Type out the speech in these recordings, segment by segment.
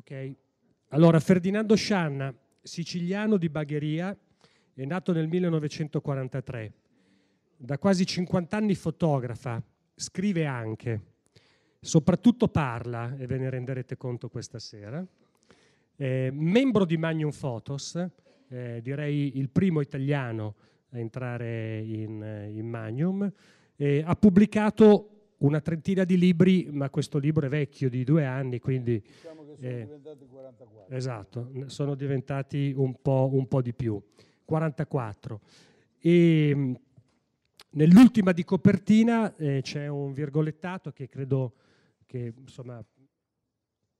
Ok. Allora, Ferdinando Scianna, siciliano di Bagheria, è nato nel 1943. Da quasi 50 anni fotografa, scrive anche, soprattutto parla, e ve ne renderete conto questa sera. Eh, membro di Magnum Photos, eh, direi il primo italiano a entrare in, eh, in Magnum, eh, ha pubblicato una trentina di libri, ma questo libro è vecchio, di due anni, quindi... Siamo sono eh, diventati 44. Esatto, sono diventati un po', un po di più, 44. E, mm, nell'ultima di copertina eh, c'è un virgolettato che credo che insomma,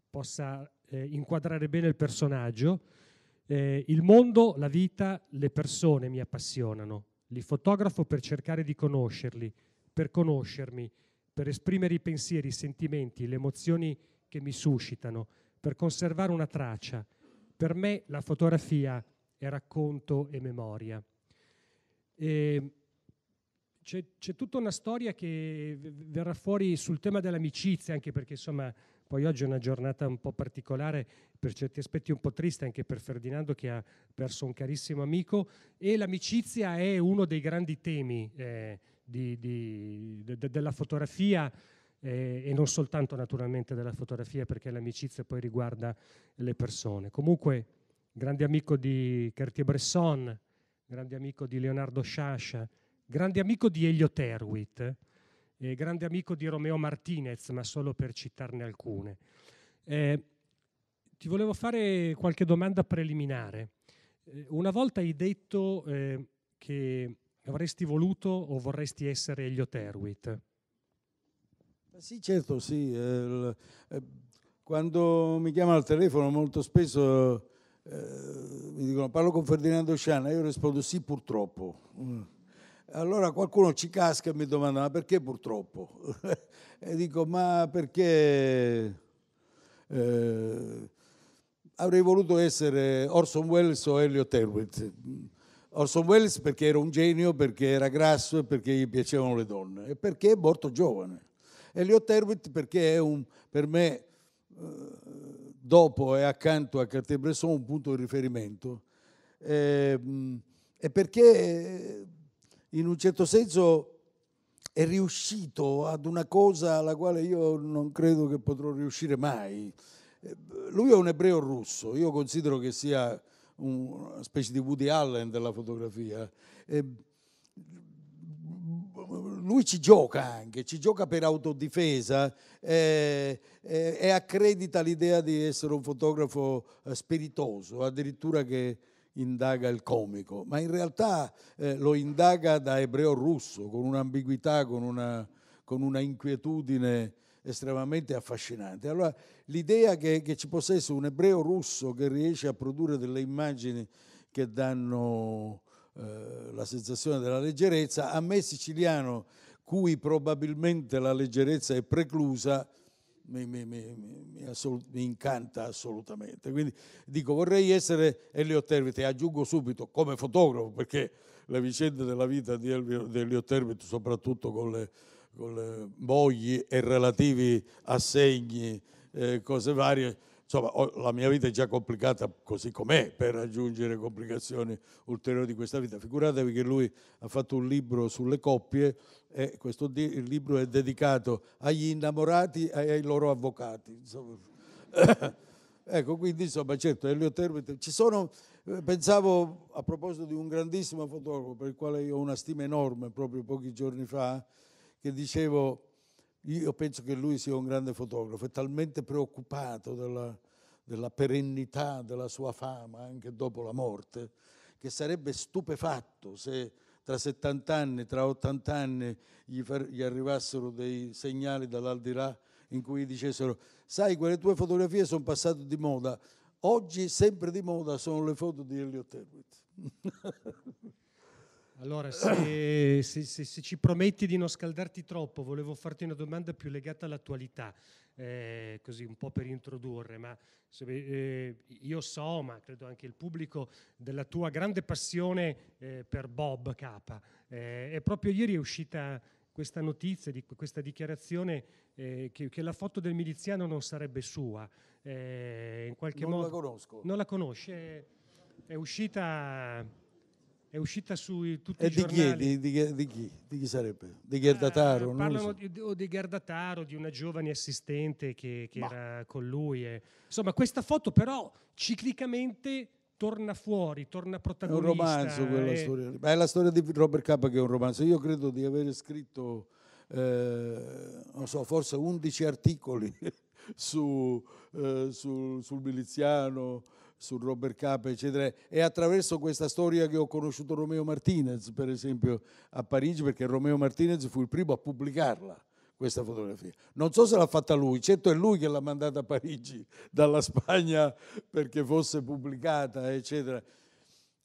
possa eh, inquadrare bene il personaggio. Eh, il mondo, la vita, le persone mi appassionano. Li fotografo per cercare di conoscerli, per conoscermi, per esprimere i pensieri, i sentimenti, le emozioni che mi suscitano, per conservare una traccia. Per me la fotografia è racconto e memoria. E c'è, c'è, tutta una storia che verrà fuori sul tema dell'amicizia, anche perché insomma poi oggi è una giornata un po' particolare, per certi aspetti un po' triste anche per Ferdinando che ha perso un carissimo amico e l'amicizia è uno dei grandi temi eh, di, di, de, de, della fotografia eh, e non soltanto naturalmente della fotografia perché l'amicizia poi riguarda le persone. Comunque, grande amico di Cartier-Bresson, grande amico di Leonardo Sciascia, grande amico di Elio Terwit, eh, grande amico di Romeo Martinez, ma solo per citarne alcune. Eh, ti volevo fare qualche domanda preliminare. Eh, una volta hai detto eh, che avresti voluto o vorresti essere Elio Terwit. Sì, certo, sì. Eh, eh, quando mi chiamano al telefono molto spesso eh, mi dicono parlo con Ferdinando Sciana, io rispondo sì purtroppo. Mm. Allora qualcuno ci casca e mi domanda ma perché purtroppo? e dico ma perché eh, avrei voluto essere Orson Welles o Elliot Erwitt. Mm. Orson Welles perché era un genio, perché era grasso e perché gli piacevano le donne e perché è morto giovane. Elliot Herbert perché è un, per me, eh, dopo e accanto a Cartier-Bresson, un punto di riferimento. E, ehm, e perché eh, in un certo senso è riuscito ad una cosa alla quale io non credo che potrò riuscire mai. Eh, lui è un ebreo russo, io considero che sia una specie di Woody Allen della fotografia. E ehm, lui ci gioca anche, ci gioca per autodifesa eh, eh, e accredita l'idea di essere un fotografo eh, spiritoso, addirittura che indaga il comico, ma in realtà eh, lo indaga da ebreo russo, con un'ambiguità, con una, con una inquietudine estremamente affascinante. Allora l'idea che, che ci possa essere un ebreo russo che riesce a produrre delle immagini che danno eh, la sensazione della leggerezza, a me siciliano, cui probabilmente la leggerezza è preclusa, mi, mi, mi, assolut- mi, incanta assolutamente. Quindi dico vorrei essere Elio Tervite, aggiungo subito come fotografo, perché le vicende della vita di Elio, di Elio Tervite, soprattutto con le, con le mogli e relativi assegni, eh, cose varie, insomma, la mia vita è già complicata così com'è per aggiungere complicazioni ulteriori di questa vita. Figuratevi che lui ha fatto un libro sulle coppie e questo il libro è dedicato agli innamorati e ai loro avvocati. ecco, quindi insomma, certo, Elio Termite, ci sono, eh, pensavo a proposito di un grandissimo fotografo per il quale io ho una stima enorme proprio pochi giorni fa, che dicevo io penso che lui sia un grande fotografo, è talmente preoccupato della, della perennità della sua fama anche dopo la morte, che sarebbe stupefatto se tra 70 anni, tra 80 anni gli, far, gli arrivassero dei segnali dall'aldilà in cui gli dicessero sai quelle tue fotografie sono passate di moda, oggi sempre di moda sono le foto di Elliot Erwitt. Allora, se, se, se, se, ci prometti di non scaldarti troppo, volevo farti una domanda più legata all'attualità, eh, così un po' per introdurre, ma se, eh, io so, ma credo anche il pubblico, della tua grande passione eh, per Bob K. e eh, proprio ieri è uscita questa notizia, di, questa dichiarazione eh, che, che, la foto del miliziano non sarebbe sua. Eh, in qualche non modo, la conosco. Non la conosce? È uscita è uscita su tutti e i giornali. E di, di, di chi? Di chi sarebbe? Di Gerdataro? Ah, parlano so. di, o di Gerdataro, di una giovane assistente che, che era con lui. E, insomma, questa foto però ciclicamente torna fuori, torna protagonista. È un romanzo quella e... Eh. storia. Ma è la storia di Robert Capa che è un romanzo. Io credo di aver scritto, eh, non so, forse 11 articoli su, eh, sul, sul miliziano, su Robert Capa, eccetera. È attraverso questa storia che ho conosciuto Romeo Martinez, per esempio, a Parigi, perché Romeo Martinez fu il primo a pubblicarla, questa fotografia. Non so se l'ha fatta lui, certo è lui che l'ha mandata a Parigi dalla Spagna perché fosse pubblicata, eccetera.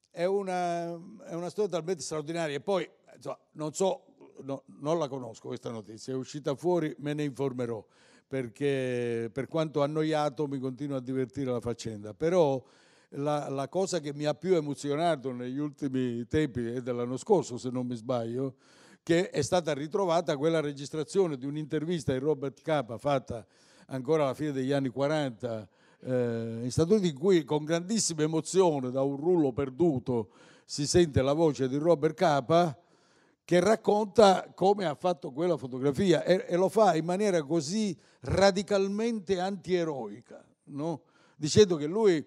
È una, è una storia talmente straordinaria. E poi, insomma, non so, no, non la conosco questa notizia, è uscita fuori, me ne informerò perché per quanto annoiato mi continuo a divertire la faccenda. Però la, la, cosa che mi ha più emozionato negli ultimi tempi e dell'anno scorso, se non mi sbaglio, che è stata ritrovata quella registrazione di un'intervista di Robert Capa fatta ancora alla fine degli anni 40 eh, in Stati Uniti, in cui con grandissima emozione da un rullo perduto si sente la voce di Robert Capa che racconta come ha fatto quella fotografia e, e lo fa in maniera così radicalmente antieroica, no? dicendo che lui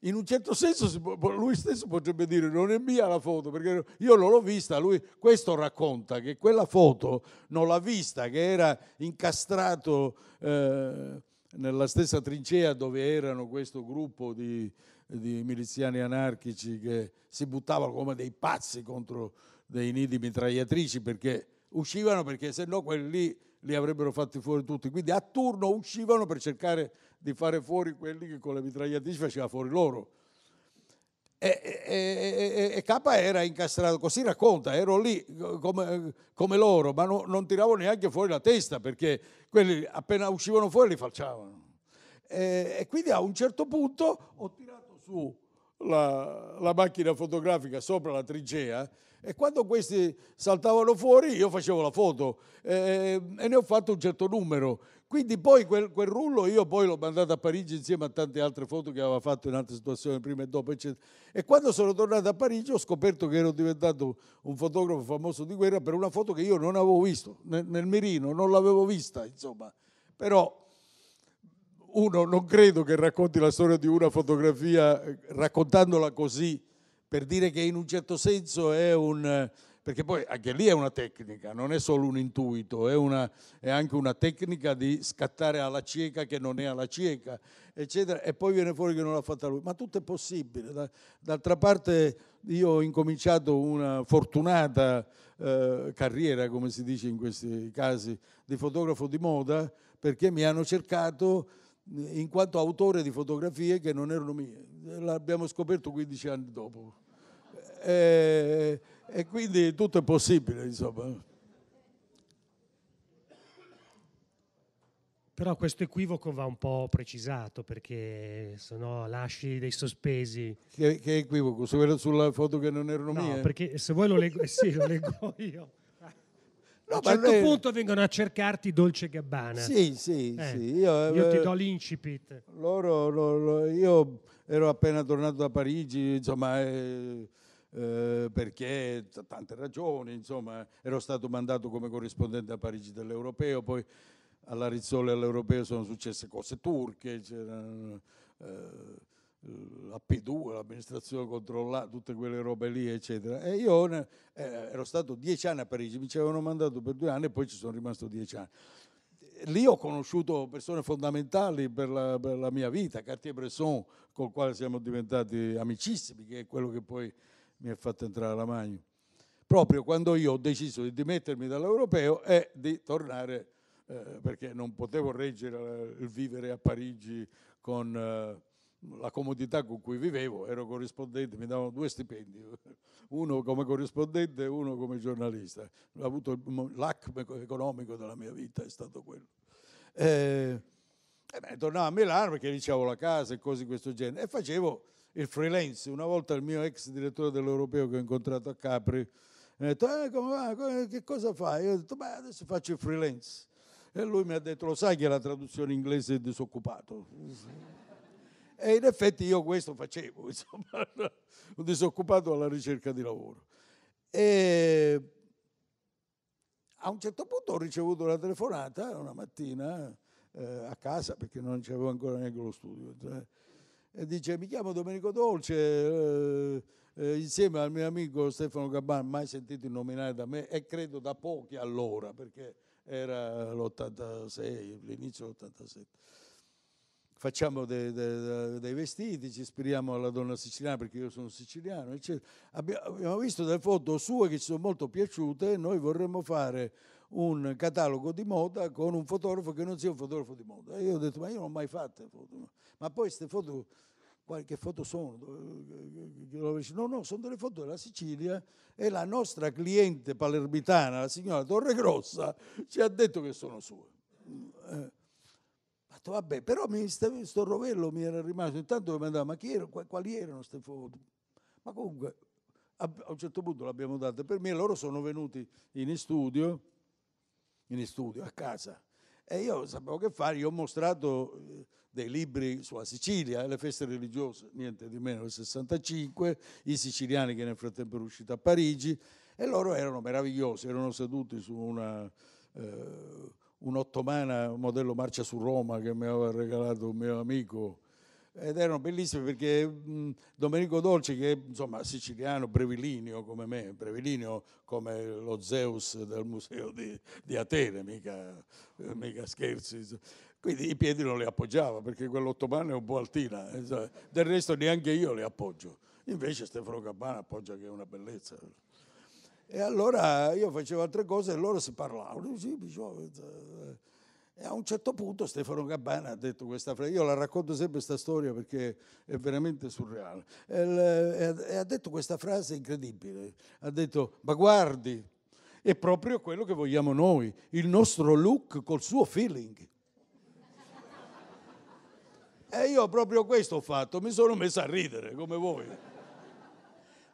in un certo senso lui stesso potrebbe dire non è mia la foto perché io non l'ho vista, lui questo racconta che quella foto non l'ha vista, che era incastrato eh, nella stessa trincea dove erano questo gruppo di, di, miliziani anarchici che si buttavano come dei pazzi contro dei nidi mitragliatrici perché uscivano perché se no quelli lì li avrebbero fatti fuori tutti. Quindi a turno uscivano per cercare di fare fuori quelli che con le mitragliatrici faceva fuori loro. E, e, e, e K era incastrato, così racconta, ero lì come, come loro, ma no, non tiravo neanche fuori la testa perché quelli appena uscivano fuori li falciavano. E, quindi a un certo punto ho tirato su la, la macchina fotografica sopra la trigea e quando questi saltavano fuori io facevo la foto eh, e ne ho fatto un certo numero. Quindi poi quel, quel, rullo io poi l'ho mandato a Parigi insieme a tante altre foto che aveva fatto in altre situazioni prima e dopo, eccetera. E quando sono tornato a Parigi ho scoperto che ero diventato un fotografo famoso di guerra per una foto che io non avevo visto nel, nel mirino, non l'avevo vista, insomma. Però uno non credo che racconti la storia di una fotografia eh, raccontandola così per dire che in un certo senso è un... perché poi anche lì è una tecnica, non è solo un intuito, è, una, è anche una tecnica di scattare alla cieca che non è alla cieca, eccetera, e poi viene fuori che non l'ha fatta lui. Ma tutto è possibile. D'altra parte io ho incominciato una fortunata eh, carriera, come si dice in questi casi, di fotografo di moda, perché mi hanno cercato in quanto autore di fotografie che non erano mie. L'abbiamo scoperto 15 anni dopo e, e quindi tutto è possibile, insomma. Però questo equivoco va un po' precisato perché se no lasci dei sospesi. Che, che equivoco? Sulla foto che non erano no, mie? No, perché se vuoi lo leggo, sì, lo leggo io. No, a un certo lei... punto vengono a cercarti Dolce Gabbana. Sì, sì, eh, sì. Io, io, ti eh, do l'incipit. Loro, loro, io ero appena tornato da Parigi, insomma... Eh, eh, perché tante ragioni, insomma ero stato mandato come corrispondente a Parigi dell'Europeo, poi alla Rizzoli e all'Europeo sono successe cose turche, c'era eh, la P2, l'amministrazione controllata, tutte quelle robe lì, eccetera. E io eh, ero stato dieci anni a Parigi, mi ci avevano mandato per due anni e poi ci sono rimasto dieci anni lì ho conosciuto persone fondamentali per la, per la mia vita, Cartier-Bresson, col quale siamo diventati amicissimi, che è quello che poi mi ha fatto entrare la Magno, proprio quando io ho deciso di dimettermi dall'europeo e di tornare, eh, perché non potevo reggere il vivere a Parigi con eh, la comodità con cui vivevo, ero corrispondente, mi davano due stipendi, uno come corrispondente e uno come giornalista. Ho avuto l'acme economico della mia vita, è stato quello. Eh, eh beh, tornavo a Milano perché ricevo la casa e cose di questo genere e facevo il freelance. Una volta il mio ex direttore dell'Europeo che ho incontrato a Capri mi ha detto, eh, come va? che cosa fai? Io ho detto, beh, adesso faccio il freelance. E lui mi ha detto, lo sai che la traduzione inglese è disoccupato? e in effetti io questo facevo, insomma, un disoccupato alla ricerca di lavoro. E a un certo punto ho ricevuto una telefonata una mattina eh, a casa perché non c'avevo ancora neanche lo studio. Cioè, dice mi chiamo Domenico Dolce eh, eh, insieme al mio amico Stefano Gabbani, mai sentito nominare da me e credo da pochi allora perché era l'86, l'inizio dell'87. Facciamo dei, dei, dei vestiti, ci ispiriamo alla donna siciliana perché io sono siciliano, eccetera. Abbiamo visto delle foto sue che ci sono molto piaciute e noi vorremmo fare un catalogo di moda con un fotografo che non sia un fotografo di moda. E io ho detto, ma io non ho mai fatto foto. Ma poi queste foto, qualche foto sono? No, no, sono delle foto della Sicilia e la nostra cliente palermitana, la signora Torregrossa, ci ha detto che sono sue. Eh, ho detto, vabbè, però mi sto rovello mi era rimasto, intanto mi andava, ma chi era, quali erano queste foto? Ma comunque, a un certo punto l'abbiamo data per me, loro sono venuti in studio, in studio a casa. E io sapevo che fare, io ho mostrato eh, dei libri sulla Sicilia, eh, le feste religiose, niente di meno del 65, i siciliani che nel frattempo erano usciti a Parigi, e loro erano meravigliosi, erano seduti su una... Eh, un'ottomana modello marcia su Roma che mi aveva regalato un mio amico ed erano bellissime perché mh, Domenico Dolci, che insomma siciliano, brevilinio come me, brevilinio come lo Zeus del museo di, di Atene, mica, eh, mica scherzi, quindi i piedi non li appoggiava perché quell'ottomano è un po' altina, insomma. Eh, del resto neanche io li appoggio, invece Stefano Cabana appoggia che è una bellezza. E allora io facevo altre cose e loro si parlavano. Eh, e a un certo punto Stefano Gabbana ha detto questa frase, io la racconto sempre questa storia perché è veramente surreale, e ha detto questa frase incredibile, ha detto ma guardi, è proprio quello che vogliamo noi, il nostro look col suo feeling. E io proprio questo ho fatto, mi sono messo a ridere come voi.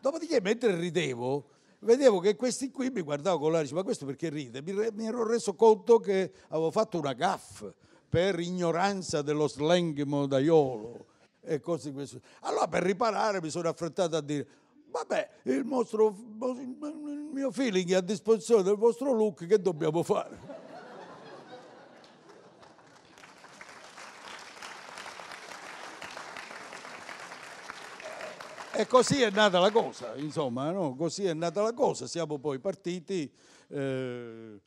Dopodiché, mentre ridevo, vedevo che questi qui mi guardavano con l'aria, ma questo perché ride? Mi, mi, ero reso conto che avevo fatto una gaffa per ignoranza dello slang modaiolo e cose di questo. Allora per riparare mi sono affrettato a dire, vabbè, il, mostro, il mio feeling è a disposizione del vostro look, che dobbiamo fare? E così è nata la cosa, insomma, no? così è nata la cosa. Siamo poi partiti eh,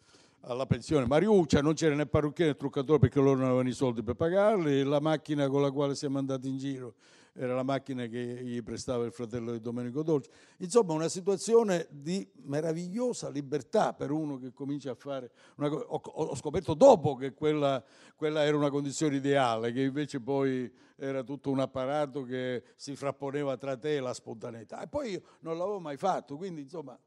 alla pensione Mariuccia, non c'era né parrucchiere né truccatore perché loro non avevano i soldi per pagarli, la macchina con la quale siamo andati in giro era la macchina che gli prestava il fratello di Domenico Dolci. Insomma, una situazione di meravigliosa libertà per uno che comincia a fare una cosa. Ho, scoperto dopo che quella, quella, era una condizione ideale, che invece poi era tutto un apparato che si frapponeva tra te e la spontaneità. E poi io non l'avevo mai fatto, quindi insomma...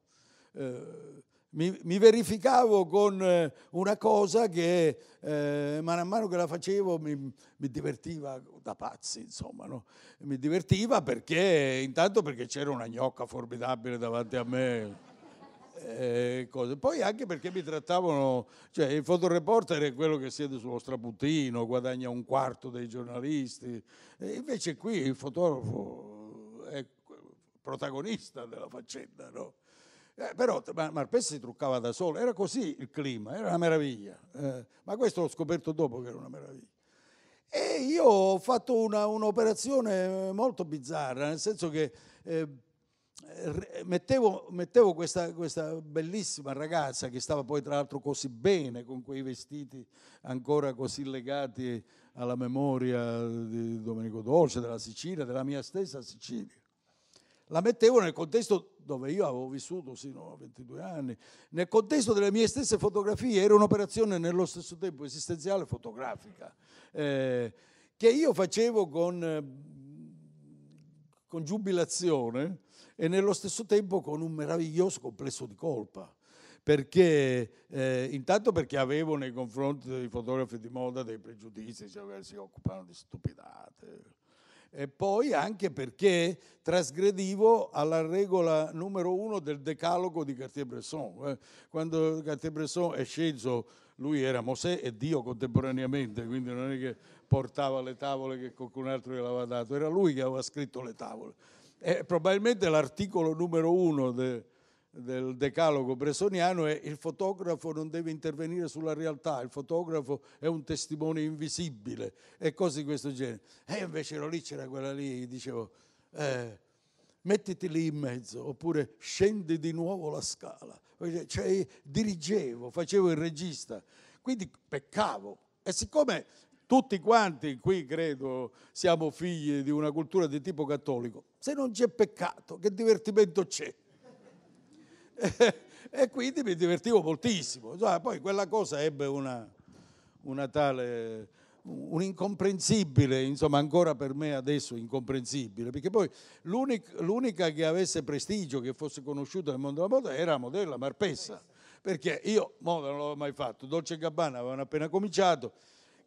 Eh, mi, mi verificavo con eh, una cosa che eh, man mano che la facevo mi, mi divertiva da pazzi, insomma, no? mi divertiva perché intanto perché c'era una gnocca formidabile davanti a me. Eh, Poi anche perché mi trattavano, cioè il fotoreporter è quello che siede sullo strapuntino, guadagna un quarto dei giornalisti, e invece qui il fotografo è protagonista della faccenda, no? Eh, però Marpessi si truccava da solo, era così il clima, era una meraviglia. Eh, ma questo l'ho scoperto dopo che era una meraviglia. E io ho fatto una, un'operazione molto bizzarra, nel senso che eh, mettevo, mettevo questa, questa, bellissima ragazza che stava poi tra l'altro così bene con quei vestiti ancora così legati alla memoria di Domenico Dolce, della Sicilia, della mia stessa Sicilia. La mettevo nel contesto dove io avevo vissuto sino a 22 anni, nel contesto delle mie stesse fotografie, era un'operazione nello stesso tempo esistenziale fotografica, eh, che io facevo con, con giubilazione e nello stesso tempo con un meraviglioso complesso di colpa perché eh, intanto perché avevo nei confronti dei fotografi di moda dei pregiudizi, cioè si occupavano di stupidate, e poi anche perché trasgredivo alla regola numero uno del decalogo di Cartier-Bresson. Eh. Quando Cartier-Bresson è sceso, lui era Mosè e Dio contemporaneamente, quindi non è che portava le tavole che qualcun altro gli aveva dato, era lui che aveva scritto le tavole. E probabilmente l'articolo numero uno del del decalogo bresoniano è il fotografo non deve intervenire sulla realtà, il fotografo è un testimone invisibile e cose di questo genere. E invece ero lì, c'era quella lì, dicevo, eh, mettiti lì in mezzo oppure scendi di nuovo la scala. Cioè, cioè dirigevo, facevo il regista, quindi peccavo. E siccome tutti quanti qui credo siamo figli di una cultura di tipo cattolico, se non c'è peccato, che divertimento c'è? e quindi mi divertivo moltissimo. Poi quella cosa ebbe una, una tale un incomprensibile, insomma ancora per me adesso incomprensibile, perché poi l'unica, l'unica che avesse prestigio, che fosse conosciuta nel mondo della moda era la modella Marpessa, perché io moda non l'avevo mai fatto, Dolce Gabbana avevano appena cominciato,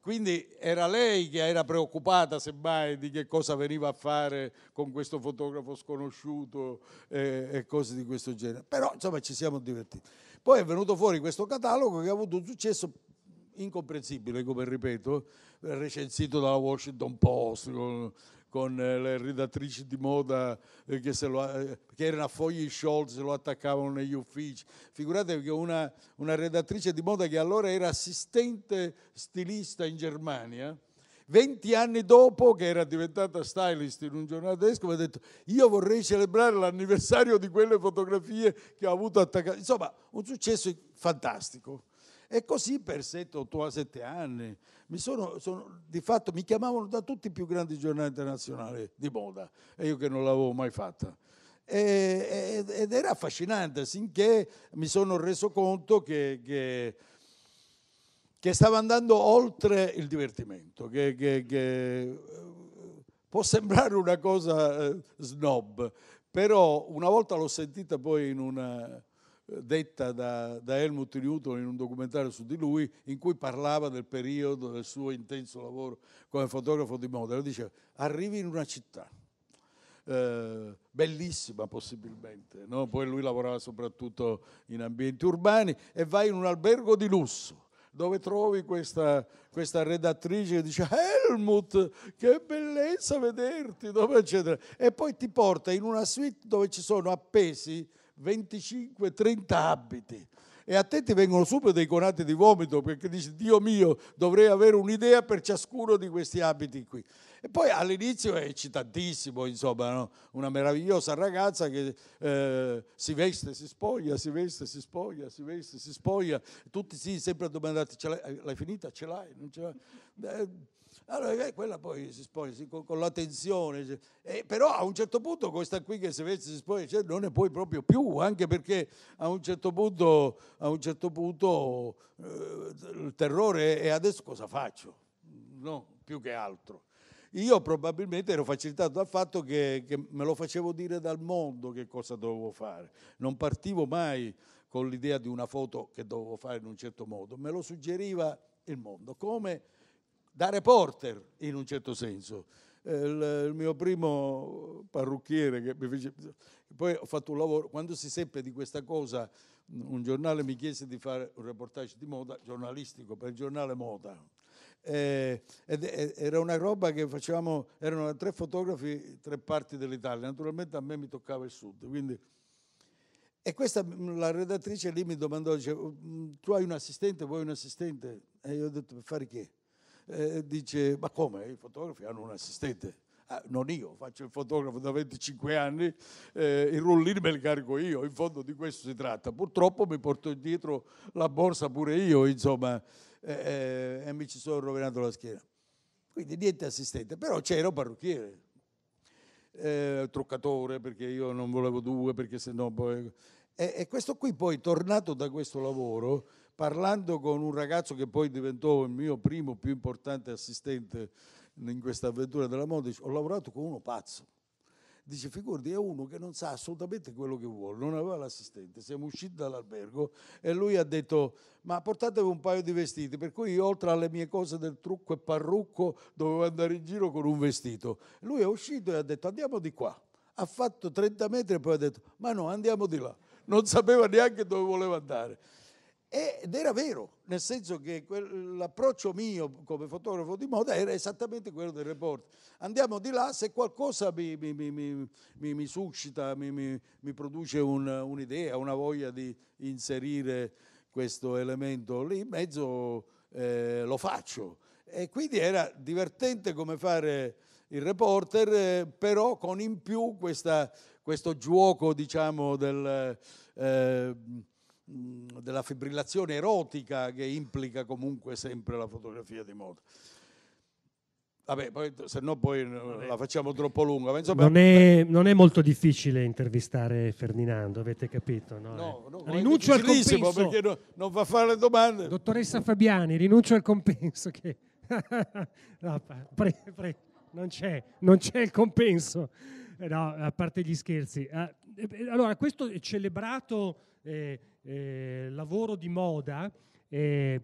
quindi era lei che era preoccupata semmai di che cosa veniva a fare con questo fotografo sconosciuto eh, e cose di questo genere. Però insomma ci siamo divertiti. Poi è venuto fuori questo catalogo che ha avuto un successo incomprensibile, come ripeto, recensito dalla Washington Post, con eh, le redattrici di moda eh, che, lo, eh, che, era una foglia Scholz, lo attaccavano negli uffici. Figuratevi che una, una redattrice di moda che allora era assistente stilista in Germania, 20 anni dopo che era diventata stylist in un giornale tedesco, mi ha detto io vorrei celebrare l'anniversario di quelle fotografie che ho avuto attaccate. Insomma, un successo fantastico. E così per 7, 8, 7 anni. Sono, sono, di fatto mi chiamavano da tutti i più grandi giornali internazionali di moda, e io che non l'avevo mai fatta. E, ed era affascinante, finché mi sono reso conto che, che che stava andando oltre il divertimento, che, che, che, può sembrare una cosa eh, snob, però una volta l'ho sentita poi in una, detta da, da Helmut Newton in un documentario su di lui in cui parlava del periodo del suo intenso lavoro come fotografo di moda. Lui diceva, arrivi in una città, eh, bellissima possibilmente, no? poi lui lavorava soprattutto in ambienti urbani, e vai in un albergo di lusso dove trovi questa, questa, redattrice che dice Helmut, che bellezza vederti, dove, eccetera. E poi ti porta in una suite dove ci sono appesi 25-30 abiti. E a te ti vengono subito dei conati di vomito perché dici, Dio mio, dovrei avere un'idea per ciascuno di questi abiti qui. E poi all'inizio è eccitantissimo, insomma, no? una meravigliosa ragazza che eh, si veste, si spoglia, si veste, si spoglia, si veste, si spoglia. Tutti si sì, sempre domandati, l'hai, l'hai finita? Ce l'hai? Non ce l'hai? Eh, allora eh, quella poi si spoglia si, con, con, la tensione, eh, però a un certo punto questa qui che se si spoglia cioè, non ne puoi proprio più, anche perché a un certo punto, a un certo punto eh, il terrore è adesso cosa faccio? No, più che altro. Io probabilmente ero facilitato dal fatto che, che me lo facevo dire dal mondo che cosa dovevo fare, non partivo mai con l'idea di una foto che dovevo fare in un certo modo, me lo suggeriva il mondo, come da reporter in un certo senso. Eh, il, il mio primo parrucchiere che mi fece... Poi ho fatto un lavoro, quando si seppe di questa cosa, un giornale mi chiese di fare un reportage di moda, giornalistico, per il giornale Moda. Eh, ed, ed, era una roba che facevamo, erano tre fotografi, tre parti dell'Italia, naturalmente a me mi toccava il sud, quindi... E questa, mm, la redattrice lì mi domandò, dice, mm, tu hai un assistente, vuoi un assistente? E io ho detto, per fare che? eh, dice, ma come? I fotografi hanno un assistente. Ah, non io, faccio il fotografo da 25 anni, eh, i rullini me lo carico io, in fondo di questo si tratta. Purtroppo mi porto dietro la borsa pure io, insomma, eh, e mi ci sono rovinato la schiena. Quindi niente assistente, però c'era un parrucchiere, eh, truccatore, perché io non volevo due, perché sennò poi... E, e questo qui poi, tornato da questo lavoro, parlando con un ragazzo che poi diventò il mio primo più importante assistente in questa avventura della moda, ho lavorato con uno pazzo. Dice, figurati, è uno che non sa assolutamente quello che vuole, non aveva l'assistente, siamo usciti dall'albergo e lui ha detto, ma portatevi un paio di vestiti, per cui io, oltre alle mie cose del trucco e parrucco dovevo andare in giro con un vestito. Lui è uscito e ha detto, andiamo di qua. Ha fatto 30 metri e poi ha detto, ma no, andiamo di là. Non sapeva neanche dove voleva andare. Ed era vero, nel senso che l'approccio mio come fotografo di moda era esattamente quello del report. Andiamo di là, se qualcosa mi, mi, mi, mi suscita, mi, produce un, un'idea, una voglia di inserire questo elemento lì in mezzo, eh, lo faccio. E quindi era divertente come fare il reporter, eh, però con in più questa, questo gioco, diciamo, del... Eh, della fibrillazione erotica che implica comunque sempre la fotografia di moda. Vabbè, poi, se no poi la facciamo troppo lunga. Insomma, non, è, non, è, molto difficile intervistare Ferdinando, avete capito? No, no, no eh, rinuncio al compenso. perché no, non va a fare le domande. Dottoressa Fabiani, rinuncio al compenso. Che... no, pre, pre, non, c'è, non, c'è, il compenso. Eh, no, a parte gli scherzi. Ah, eh, allora, questo è celebrato eh, eh, lavoro di moda, eh,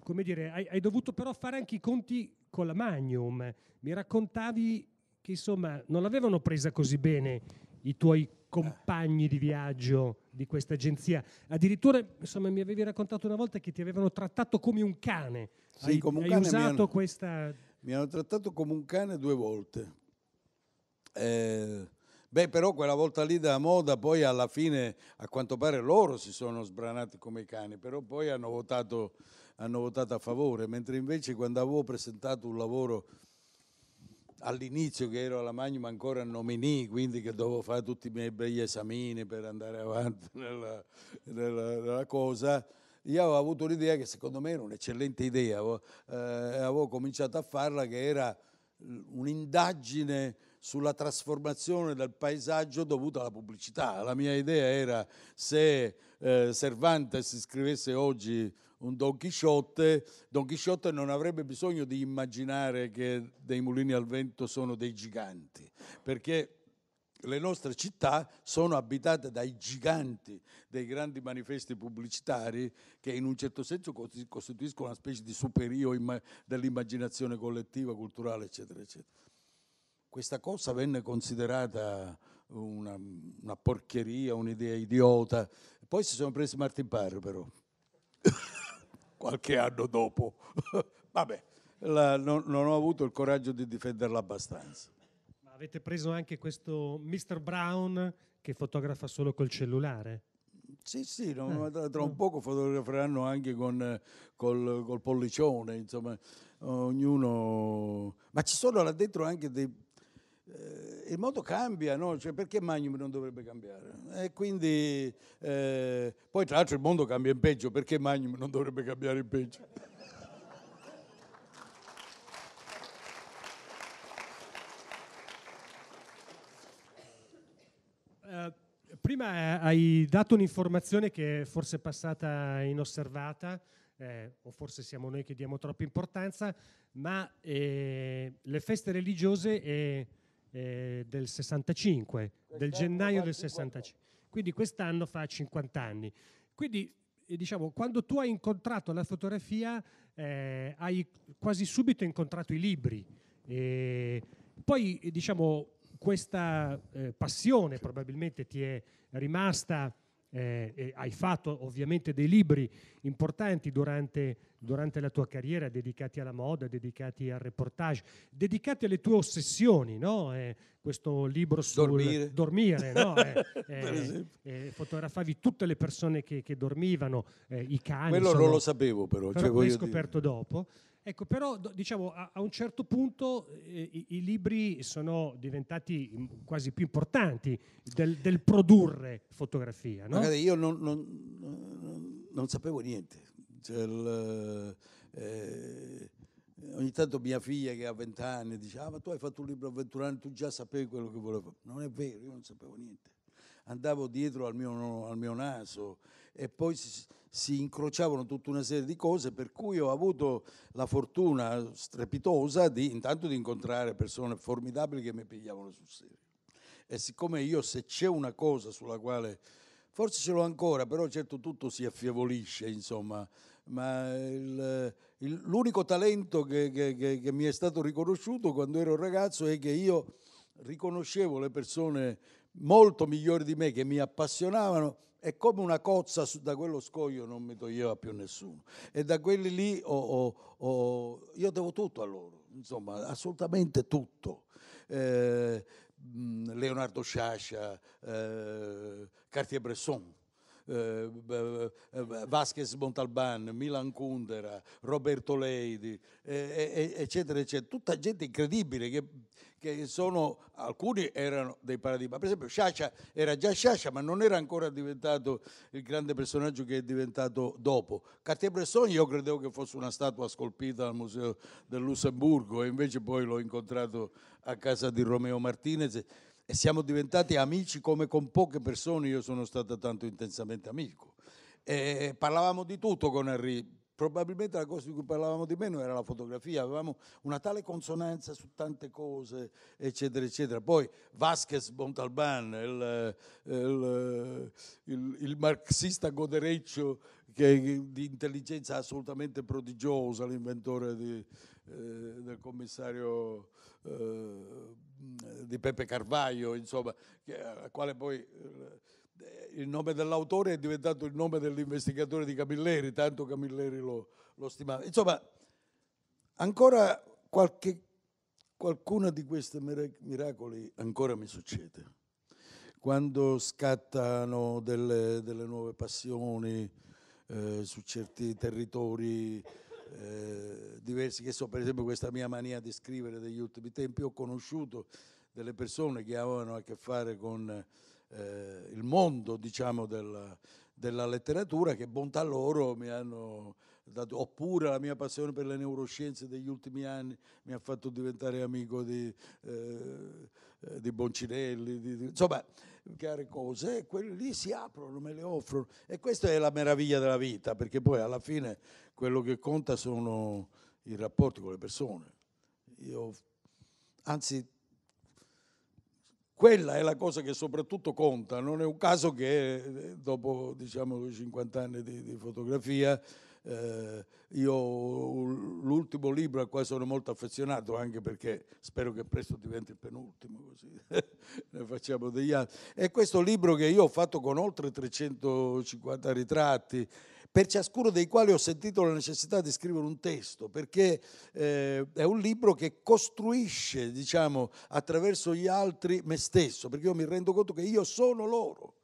come dire, hai, hai, dovuto però fare anche i conti con la Magnum. Mi raccontavi che insomma non l'avevano presa così bene i tuoi compagni di viaggio di questa agenzia. Addirittura insomma, mi avevi raccontato una volta che ti avevano trattato come un cane. Sì, hai, come un hai cane usato mi hanno, questa... Mi hanno trattato come un cane due volte. Eh, Beh, però quella volta lì da moda, poi alla fine, a quanto pare loro si sono sbranati come cani, però poi hanno votato, hanno votato a favore, mentre invece quando avevo presentato un lavoro all'inizio che ero alla Magnum ancora nominì, quindi che dovevo fare tutti i miei bei esamini per andare avanti nella, nella, nella cosa, io avevo avuto l'idea che secondo me era un'eccellente idea, avevo, eh, avevo cominciato a farla che era un'indagine sulla trasformazione del paesaggio dovuta alla pubblicità. La mia idea era se eh, Cervantes scrivesse oggi un Don Chisciotte, Don Chisciotte non avrebbe bisogno di immaginare che dei mulini al vento sono dei giganti, perché le nostre città sono abitate dai giganti dei grandi manifesti pubblicitari che in un certo senso costituiscono una specie di superio dell'immaginazione collettiva, culturale, eccetera, eccetera questa cosa venne considerata una, una porcheria, un'idea idiota. Poi si sono presi Martin Parr però, qualche anno dopo. Vabbè, la, non, non ho avuto il coraggio di difenderla abbastanza. Ma avete preso anche questo Mr. Brown che fotografa solo col cellulare? Sì, sì, no, eh, tra un no. poco fotograferanno anche con, col, col pollicione, insomma, ognuno... Ma ci sono là dentro anche dei eh, il mondo cambia, no? cioè, perché Magnum non dovrebbe cambiare? E quindi, eh, poi tra l'altro il mondo cambia in peggio, perché Magnum non dovrebbe cambiare in peggio? Eh, prima eh, hai dato un'informazione che forse è passata inosservata, eh, o forse siamo noi che diamo troppa importanza, ma eh, le feste religiose e eh, del 65, Quest'anno del gennaio del 65. Quindi quest'anno fa 50 anni. Quindi eh, diciamo, quando tu hai incontrato la fotografia, eh, hai quasi subito incontrato i libri. E poi, eh, diciamo, questa eh, passione probabilmente ti è rimasta eh, eh, hai fatto ovviamente dei libri importanti durante, durante, la tua carriera dedicati alla moda, dedicati al reportage, dedicati alle tue ossessioni, no? eh, questo libro sul dormire, dormire no? Eh, eh, eh, fotografavi tutte le persone che, che dormivano, i cani. Quello sono, non lo sapevo però. Però cioè, l'hai scoperto dire. dopo. Ecco, però diciamo, a, a, un certo punto eh, i, i, libri sono diventati quasi più importanti del, del produrre fotografia. No? Magari io non, non, non sapevo niente. Cioè, il, eh, ogni tanto mia figlia che ha vent'anni dice, ah ma tu hai fatto un libro a vent'anni, tu già sapevi quello che volevo. fare. Non è vero, io non sapevo niente. Andavo dietro al mio, al mio naso e poi si, si incrociavano tutta una serie di cose per cui ho avuto la fortuna strepitosa di intanto di incontrare persone formidabili che mi pigliavano sul serio. E siccome io se c'è una cosa sulla quale forse ce l'ho ancora, però certo tutto si affievolisce, insomma, ma il, il, l'unico talento che, che, che, che mi è stato riconosciuto quando ero ragazzo è che io riconoscevo le persone molto migliori di me che mi appassionavano e come una cozza da quello scoglio non mi toglieva più nessuno. E da quelli lì ho, ho, ho, io devo tutto a loro, insomma, assolutamente tutto. Eh, Leonardo Sciascia, eh, Cartier-Bresson, eh, Vasquez Montalban, Milan Kundera, Roberto Leidi, eccetera, eccetera. Tutta gente incredibile che che sono, alcuni erano dei paradigmi. Per esempio Sciascia era già Sciascia, ma non era ancora diventato il grande personaggio che è diventato dopo. Cartier-Bresson io credevo che fosse una statua scolpita al Museo del Lussemburgo e invece poi l'ho incontrato a casa di Romeo Martinez e siamo diventati amici come con poche persone io sono stato tanto intensamente amico. E parlavamo di tutto con Henri, probabilmente la cosa di cui parlavamo di meno era la fotografia, avevamo una tale consonanza su tante cose, eccetera, eccetera. Poi Vasquez Montalban, il, il, il, il marxista godereccio che, di intelligenza assolutamente prodigiosa, l'inventore di, eh, del commissario eh, di Peppe Carvaio, insomma, che, alla quale poi... Eh, eh, il nome dell'autore è diventato il nome dell'investigatore di Camilleri, tanto Camilleri lo, lo stimava. Insomma, ancora qualche, qualcuno di questi miracoli ancora mi succede. Quando scattano delle, delle nuove passioni eh, su certi territori eh, diversi, che so per esempio questa mia mania di scrivere degli ultimi tempi, ho conosciuto delle persone che avevano a che fare con eh, il mondo diciamo, del, della letteratura che bontà loro mi hanno dato, oppure la mia passione per le neuroscienze degli ultimi anni mi ha fatto diventare amico di, eh, eh di Boncinelli, di, di, insomma, chiare cose, quelli lì si aprono, me le offrono e questa è la meraviglia della vita, perché poi alla fine quello che conta sono i rapporti con le persone. Io, anzi, quella è la cosa che soprattutto conta, non è un caso che eh, dopo diciamo 50 anni di, di fotografia eh, io l'ultimo libro a cui sono molto affezionato anche perché spero che presto diventi il penultimo così ne facciamo degli altri è questo libro che io ho fatto con oltre 350 ritratti per ciascuno dei quali ho sentito la necessità di scrivere un testo, perché eh, è un libro che costruisce, diciamo, attraverso gli altri me stesso, perché io mi rendo conto che io sono loro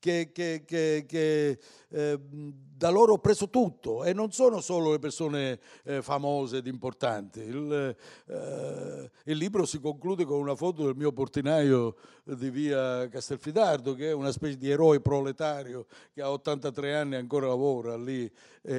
che, che, che, che eh, da loro ho preso tutto e non sono solo le persone eh, famose ed importanti. Il, eh, il, libro si conclude con una foto del mio portinaio di via Castelfidardo, che è una specie di eroe proletario che a 83 anni ancora lavora lì. Eh,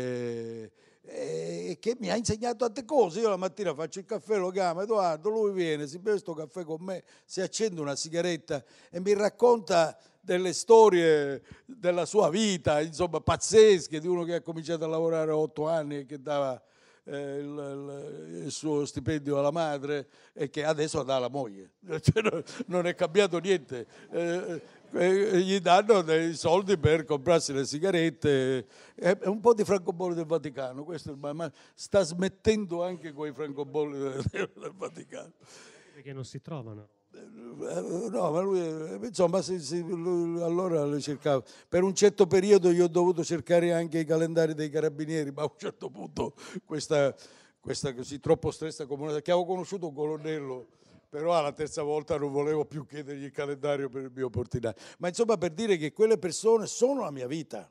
eh, e che mi ha insegnato tante cose. Io la mattina faccio il caffè, lo chiamo Edoardo, lui viene, si beve questo caffè con me, si accende una sigaretta e mi racconta delle storie della sua vita, insomma, pazzesche, di uno che ha cominciato a lavorare a otto anni e che dava eh, il, il, suo stipendio alla madre e che adesso dà alla moglie. Cioè, non è cambiato niente. Eh, eh, gli danno dei soldi per comprarsi le sigarette, è un po' di francobolli del Vaticano, questo, ma sta smettendo anche con i francobolli del Vaticano. Perché non si trovano. No, ma lui, insomma, se, se, lui, allora le cercavo. Per un certo periodo io ho dovuto cercare anche i calendari dei carabinieri, ma a un certo punto questa, questa così troppo stretta comunità, che avevo conosciuto un colonnello, però alla terza volta non volevo più chiedergli il calendario per il mio portinaio. Ma insomma, per dire che quelle persone sono la mia vita.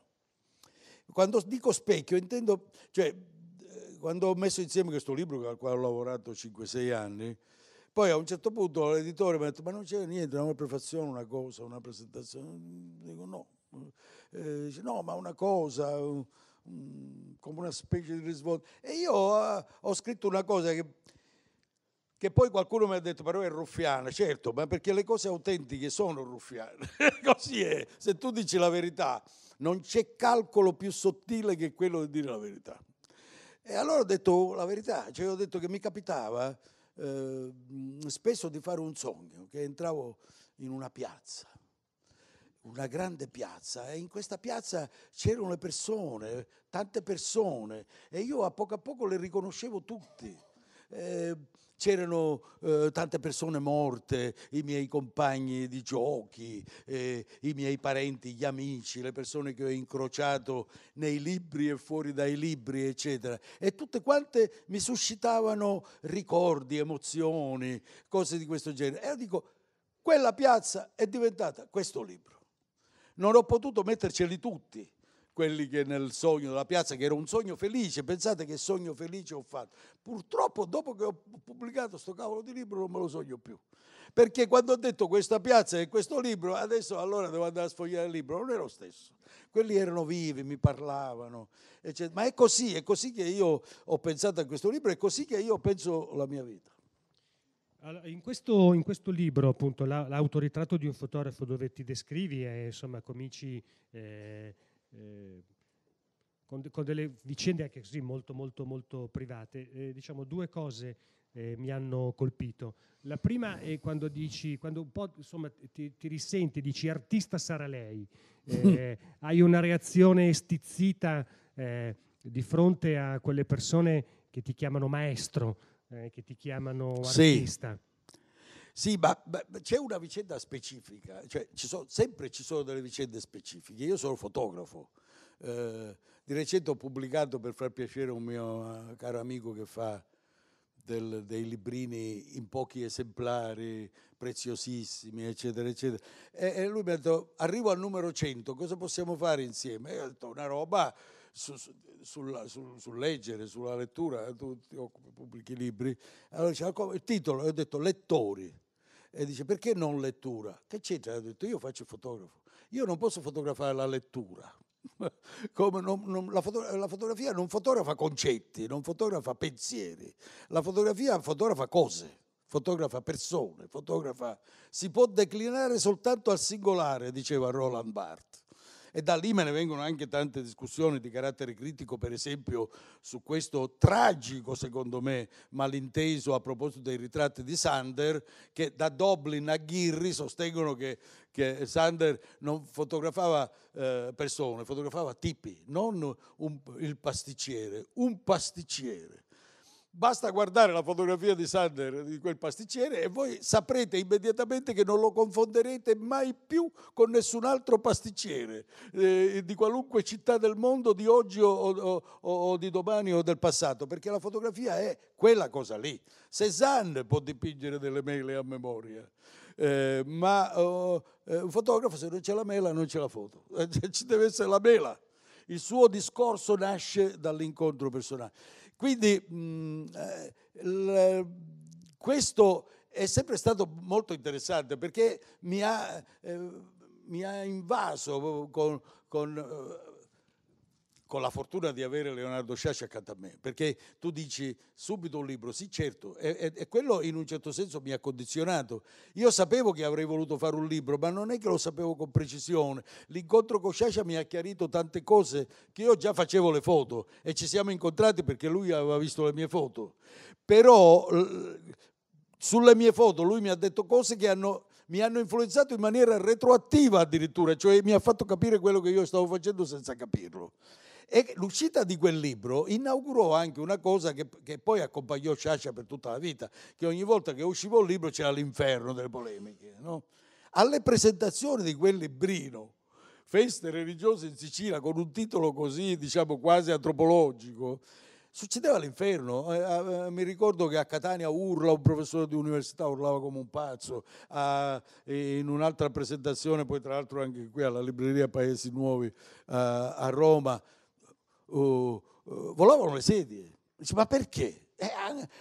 Quando dico specchio, intendo, cioè, eh, quando ho messo insieme questo libro al quale ho lavorato 5-6 anni, poi a un certo punto l'editore mi ha detto ma non c'è niente, una prefazione, una cosa, una presentazione. Dico no. Eh, dice no, ma una cosa, um, come una specie di risvolto. E io uh, ho scritto una cosa che, che poi qualcuno mi ha detto però è ruffiana, certo, ma perché le cose autentiche sono ruffiane. Così è, se tu dici la verità non c'è calcolo più sottile che quello di dire la verità. E allora ho detto la verità, cioè ho detto che mi capitava eh, spesso di fare un sogno, che entravo in una piazza, una grande piazza, e in questa piazza c'erano le persone, tante persone, e io a poco a poco le riconoscevo tutti. Eh, c'erano eh, tante persone morte, i miei compagni di giochi, eh, i miei parenti, gli amici, le persone che ho incrociato nei libri e fuori dai libri, eccetera. E tutte quante mi suscitavano ricordi, emozioni, cose di questo genere. E io dico, quella piazza è diventata questo libro. Non ho potuto metterceli tutti quelli che nel sogno della piazza, che era un sogno felice, pensate che sogno felice ho fatto. Purtroppo dopo che ho pubblicato sto cavolo di libro non me lo sogno più. Perché quando ho detto questa piazza e questo libro, adesso allora devo andare a sfogliare il libro, non è lo stesso. Quelli erano vivi, mi parlavano, eccetera. Ma è così, è così che io ho pensato a questo libro, è così che io penso la mia vita. Allora, in, questo, in, questo, libro, appunto, l'autoritratto di un fotografo dove ti descrivi e insomma cominci... Eh, eh, con, con, delle vicende anche così molto molto molto private. Eh, diciamo due cose eh, mi hanno colpito. La prima è quando dici, quando un po' insomma, ti, ti risenti, dici artista sarà lei, eh, hai una reazione stizzita eh, di fronte a quelle persone che ti chiamano maestro, eh, che ti chiamano artista. Sì. Sì, ma, ma, c'è una vicenda specifica, cioè, ci sono, sempre ci sono delle vicende specifiche. Io sono fotografo. Eh, di recente ho pubblicato per far piacere un mio eh, caro amico che fa del, dei librini in pochi esemplari, preziosissimi, eccetera, eccetera. E, e, lui mi ha detto, arrivo al numero 100, cosa possiamo fare insieme? E io ho detto, una roba su, su, sulla, su, sul leggere, sulla lettura, eh, tu ti occupi, pubblichi libri. Allora diceva, il titolo? E ho detto, lettori e dice perché non lettura? Che c'entra? Ha detto io faccio il fotografo, io non posso fotografare la lettura. Non, non, la, foto, la, fotografia non fotografa concetti, non fotografa pensieri, la fotografia fotografa cose, fotografa persone, fotografa, si può declinare soltanto al singolare, diceva Roland Barthes e da lì me ne vengono anche tante discussioni di carattere critico, per esempio su questo tragico, secondo me, malinteso a proposito dei ritratti di Sander, che da Dublin a Ghirri sostengono che, che Sander non fotografava eh, persone, fotografava tipi, non un, il pasticciere, un pasticciere. Basta guardare la fotografia di Sander, di quel pasticcere, e voi saprete immediatamente che non lo confonderete mai più con nessun altro pasticcere eh, di qualunque città del mondo di oggi o, o, o, di domani o del passato, perché la fotografia è quella cosa lì. Cézanne può dipingere delle mele a memoria. Eh, ma oh, un fotografo se non c'è la mela non c'è la foto, ci deve essere la mela. Il suo discorso nasce dall'incontro personale. Quindi mh, mm, eh, l, questo è sempre stato molto interessante perché mi ha, eh, mi ha invaso con, con eh, con la fortuna di avere Leonardo Sciascia accanto a me, perché tu dici subito un libro, sì certo, e, e, quello in un certo senso mi ha condizionato. Io sapevo che avrei voluto fare un libro, ma non è che lo sapevo con precisione. L'incontro con Sciascia mi ha chiarito tante cose che io già facevo le foto e ci siamo incontrati perché lui aveva visto le mie foto. Però sulle mie foto lui mi ha detto cose che hanno mi hanno influenzato in maniera retroattiva addirittura, cioè mi ha fatto capire quello che io stavo facendo senza capirlo. E l'uscita di quel libro inaugurò anche una cosa che, che poi accompagnò Sciascia per tutta la vita, che ogni volta che usciva un libro c'era l'inferno delle polemiche. No? Alle presentazioni di quel librino, Feste religiose in Sicilia, con un titolo così, diciamo, quasi antropologico, succedeva l'inferno. Eh, eh, mi ricordo che a Catania urla un professore di università, urlava come un pazzo. in un'altra presentazione, poi tra l'altro anche qui alla libreria Paesi Nuovi eh, a Roma, uh, uh, volavano le sedie. Dice, ma perché? Eh,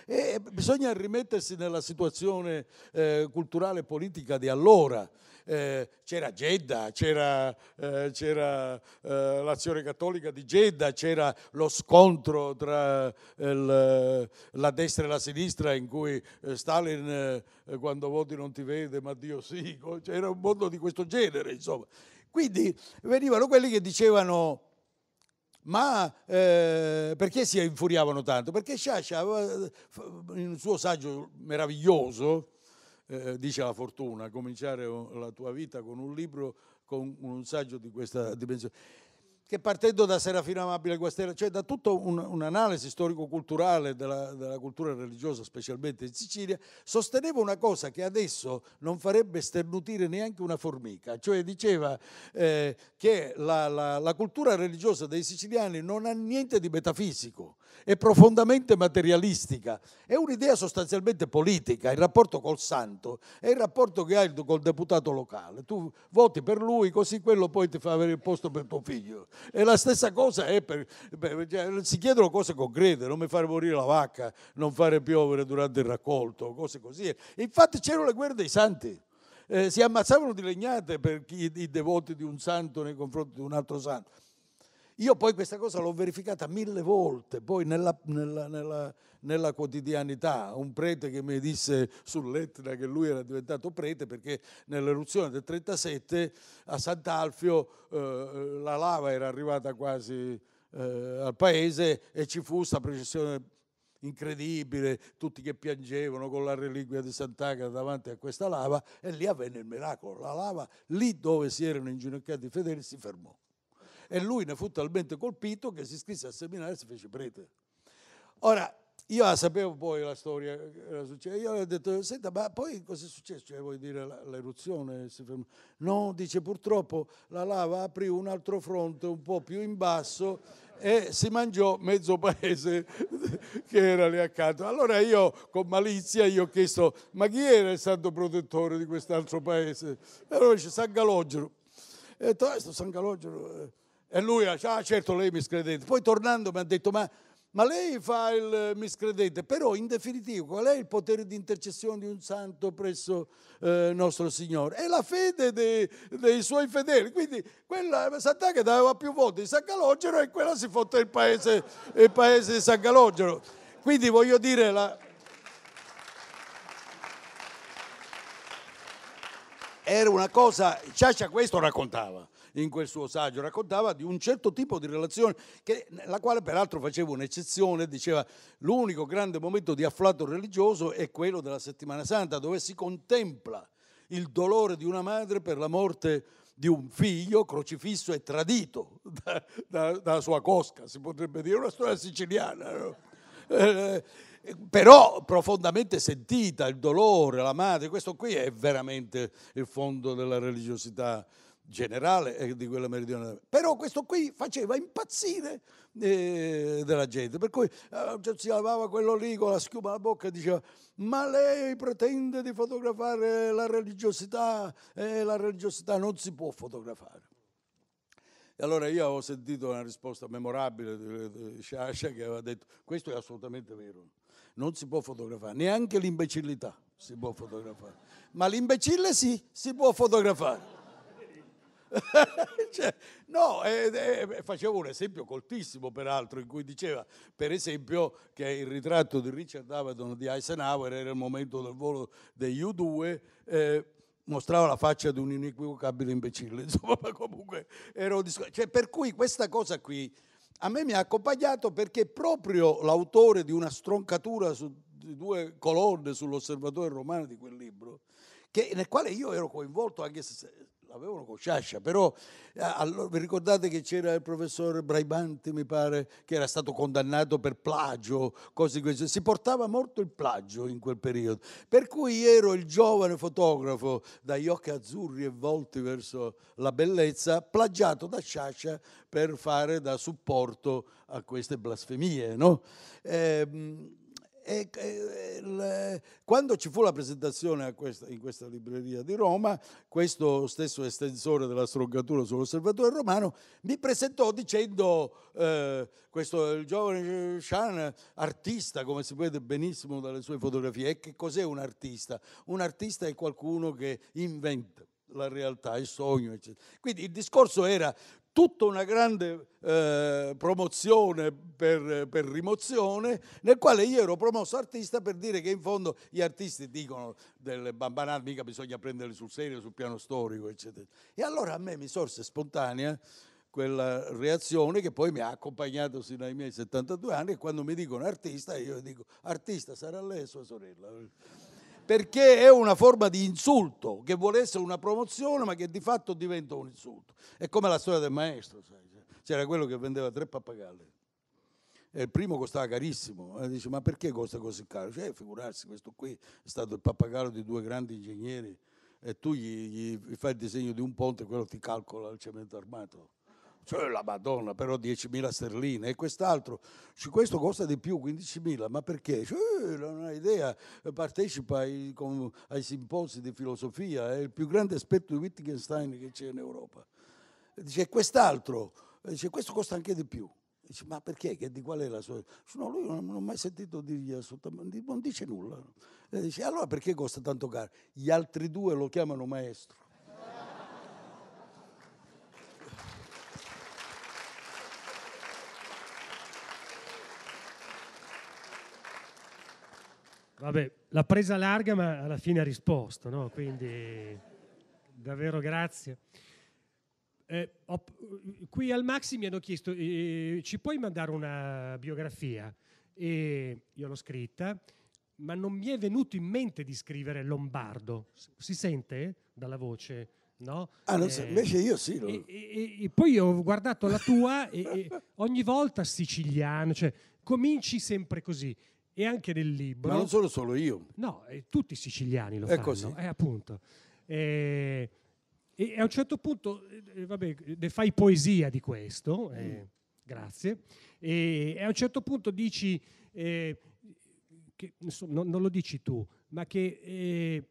eh, eh, bisogna rimettersi nella situazione eh, culturale e politica di allora. Eh, c'era Jeddah, c'era, eh, c'era l'azione cattolica di Jeddah, c'era lo scontro tra il, la destra e la sinistra in cui Stalin quando voti non ti vede ma Dio sì, c'era un mondo di questo genere insomma. Quindi venivano quelli che dicevano ma eh, perché si infuriavano tanto? Perché Sciascia aveva, eh, in un suo saggio meraviglioso, eh, dice la fortuna, cominciare la tua vita con un libro, con un saggio di questa dimensione che partendo da Serafino Amabile Guastella, cioè da tutta un, un'analisi storico-culturale della, della, cultura religiosa, specialmente in Sicilia, sosteneva una cosa che adesso non farebbe sternutire neanche una formica, cioè diceva eh, che la, la, la cultura religiosa dei siciliani non ha niente di metafisico, è profondamente materialistica, è un'idea sostanzialmente politica, il rapporto col santo, è il rapporto che hai col deputato locale, tu voti per lui così quello poi ti fa avere il posto per tuo figlio. E la stessa cosa è per, per, cioè, si chiedono cose concrete, non mi fare morire la vacca, non fare piovere durante il raccolto, cose così. Infatti c'erano le guerre dei santi. Eh, si ammazzavano di legnate per chi, i devoti di un santo nei confronti di un altro santo. Io poi questa cosa l'ho verificata mille volte, poi nella, nella, nella, nella quotidianità, un prete che mi disse sull'Etna che lui era diventato prete perché nell'eruzione del 37 a Sant'Alfio eh, la lava era arrivata quasi eh, al paese e ci fu questa processione incredibile, tutti che piangevano con la reliquia di Sant'Agata davanti a questa lava e lì avvenne il miracolo. La lava, lì dove si erano inginocchiati i fedeli, si fermò. E lui ne fu talmente colpito che si iscrisse al seminario e si fece prete. Ora, io la sapevo poi la storia che eh, era successa. Io gli ho detto, senta, ma poi cosa è successo? Cioè, vuoi dire l'eruzione si ferma? No, dice purtroppo la lava aprì un altro fronte un po' più in basso e si mangiò mezzo paese che era lì accanto. Allora io con malizia gli ho chiesto, ma chi era il santo protettore di quest'altro paese? E allora dice, San Calogero. E ho detto, ah, San Calogero... Eh, e lui ha detto, ah certo lei è miscredente. Poi tornando mi ha detto ma, ma lei fa il miscredente, però in definitiva qual è il potere di intercessione di un santo presso eh, nostro Signore? È la fede dei, dei suoi fedeli. Quindi quella eh, che dava più voti di San Calogero e quella si fotte il paese, il paese di San Calogero. Quindi voglio dire la, era una cosa, Ciaccia questo raccontava, in quel suo saggio, raccontava di un certo tipo di relazione, che, la quale peraltro faceva un'eccezione, diceva l'unico grande momento di afflato religioso è quello della settimana santa, dove si contempla il dolore di una madre per la morte di un figlio crocifisso e tradito da, da, dalla sua cosca, si potrebbe dire, una storia siciliana. No? Eh, però profondamente sentita il dolore, la madre, questo qui è veramente il fondo della religiosità generale di quella meridionale. Però questo qui faceva impazzire eh, della gente, per cui eh, cioè, si lavava quello lì con la schiuma alla bocca e diceva ma lei pretende di fotografare la religiosità e eh, la religiosità non si può fotografare. E allora io avevo sentito una risposta memorabile di Sciascia che aveva detto questo è assolutamente vero, non si può fotografare, neanche l'imbecillità si può fotografare, ma l'imbecille sì, si può fotografare. cioè, no, eh, eh, faceva un esempio coltissimo peraltro in cui diceva per esempio che il ritratto di Richard Avedon di Eisenhower era il momento del volo degli U2 eh, mostrava la faccia di un inequivocabile imbecille insomma ma comunque era un discorso cioè, per cui questa cosa qui a me mi ha accompagnato perché proprio l'autore di una stroncatura su due colonne sull'osservatore romano di quel libro che, nel quale io ero coinvolto anche se l'avevano con Sciascia, però eh, allora, vi ricordate che c'era il professor Braibanti, mi pare, che era stato condannato per plagio, cose di questo. Si portava molto il plagio in quel periodo. Per cui ero il giovane fotografo dagli occhi azzurri e volti verso la bellezza, plagiato da Sciascia per fare da supporto a queste blasfemie. No? Eh, e, e, le, quando ci fu la presentazione questa, in questa libreria di Roma, questo stesso estensore della stroggatura sull'osservatore romano mi presentò dicendo eh, questo il giovane Chan, artista, come si vede benissimo dalle sue fotografie, e che cos'è un artista? Un artista è qualcuno che inventa la realtà, il sogno, eccetera. Quindi il discorso era tutta una grande eh, promozione per, per, rimozione, nel quale io ero promosso artista per dire che in fondo gli artisti dicono delle bambanate, mica bisogna prenderle sul serio, sul piano storico, eccetera. E allora a me mi sorse spontanea quella reazione che poi mi ha accompagnato sino ai miei 72 anni e quando mi dicono artista io dico artista sarà lei sua sorella perché è una forma di insulto che vuole essere una promozione ma che di fatto diventa un insulto. È come la storia del maestro, sai? Cioè, c'era quello che vendeva tre pappagalli. E il primo costava carissimo, e eh, dice ma perché costa così caro? Cioè, figurarsi, questo qui è stato il pappagallo di due grandi ingegneri e tu gli, gli fai il disegno di un ponte e quello ti calcola il cemento armato cioè la Madonna, però 10.000 sterline e quest'altro, questo costa di più, 15.000, ma perché? Cioè, eh, non hai idea, partecipa ai, con, ai, simposi di filosofia, è il più grande esperto di Wittgenstein che c'è in Europa. E dice quest'altro, e dice questo costa anche di più. E dice, ma perché? Che di qual è la sua? Dice, no, lui non, non ho mai sentito dirgli assolutamente, non dice nulla. E dice, allora perché costa tanto caro? Gli altri due lo chiamano maestro Vabbè, l'ha presa larga ma alla fine ha risposto, no? quindi davvero grazie. Eh, ho, qui al Maxi mi hanno chiesto, eh, ci puoi mandare una biografia? E io l'ho scritta, ma non mi è venuto in mente di scrivere Lombardo. Si sente dalla voce? No? Ah, eh, so, invece io sì. Non... E, e, e, poi ho guardato la tua e, e ogni volta siciliano, cioè cominci sempre così e anche nel libro. Ma non sono solo io. No, eh, tutti i siciliani lo è eh, fanno. Così. Eh, appunto. Eh, e a un certo punto, eh, vabbè, ne fai poesia di questo, mm. Eh, grazie, e, a un certo punto dici, che, insomma, non, non, lo dici tu, ma che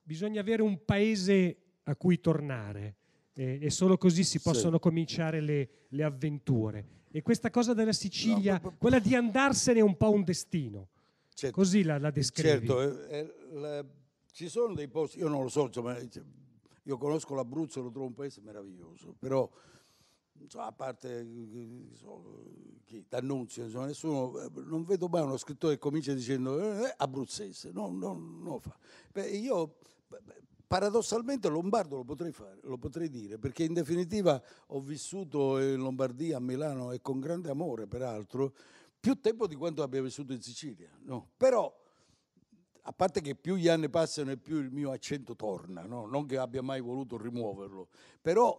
bisogna avere un paese a cui tornare e solo così si possono sì. cominciare le, le avventure. E questa cosa della Sicilia, no, quella di andarsene è un po' un destino. Certo, Così la, la descrivi. Certo, eh, eh, la, ci sono dei posti, io non lo so, insomma, eh, cioè, io conosco l'Abruzzo, lo trovo un paese meraviglioso, però insomma, a parte eh, chi D'Annunzio, insomma, nessuno, non vedo mai uno scrittore che comincia dicendo eh, abruzzese, no, no, no fa. Beh, io paradossalmente lombardo lo potrei fare, lo potrei dire, perché in definitiva ho vissuto in Lombardia, a Milano e con grande amore peraltro, più tempo di quanto abbia vissuto in Sicilia. No? Però, a parte che più gli anni passano e più il mio accento torna, no? non che abbia mai voluto rimuoverlo, però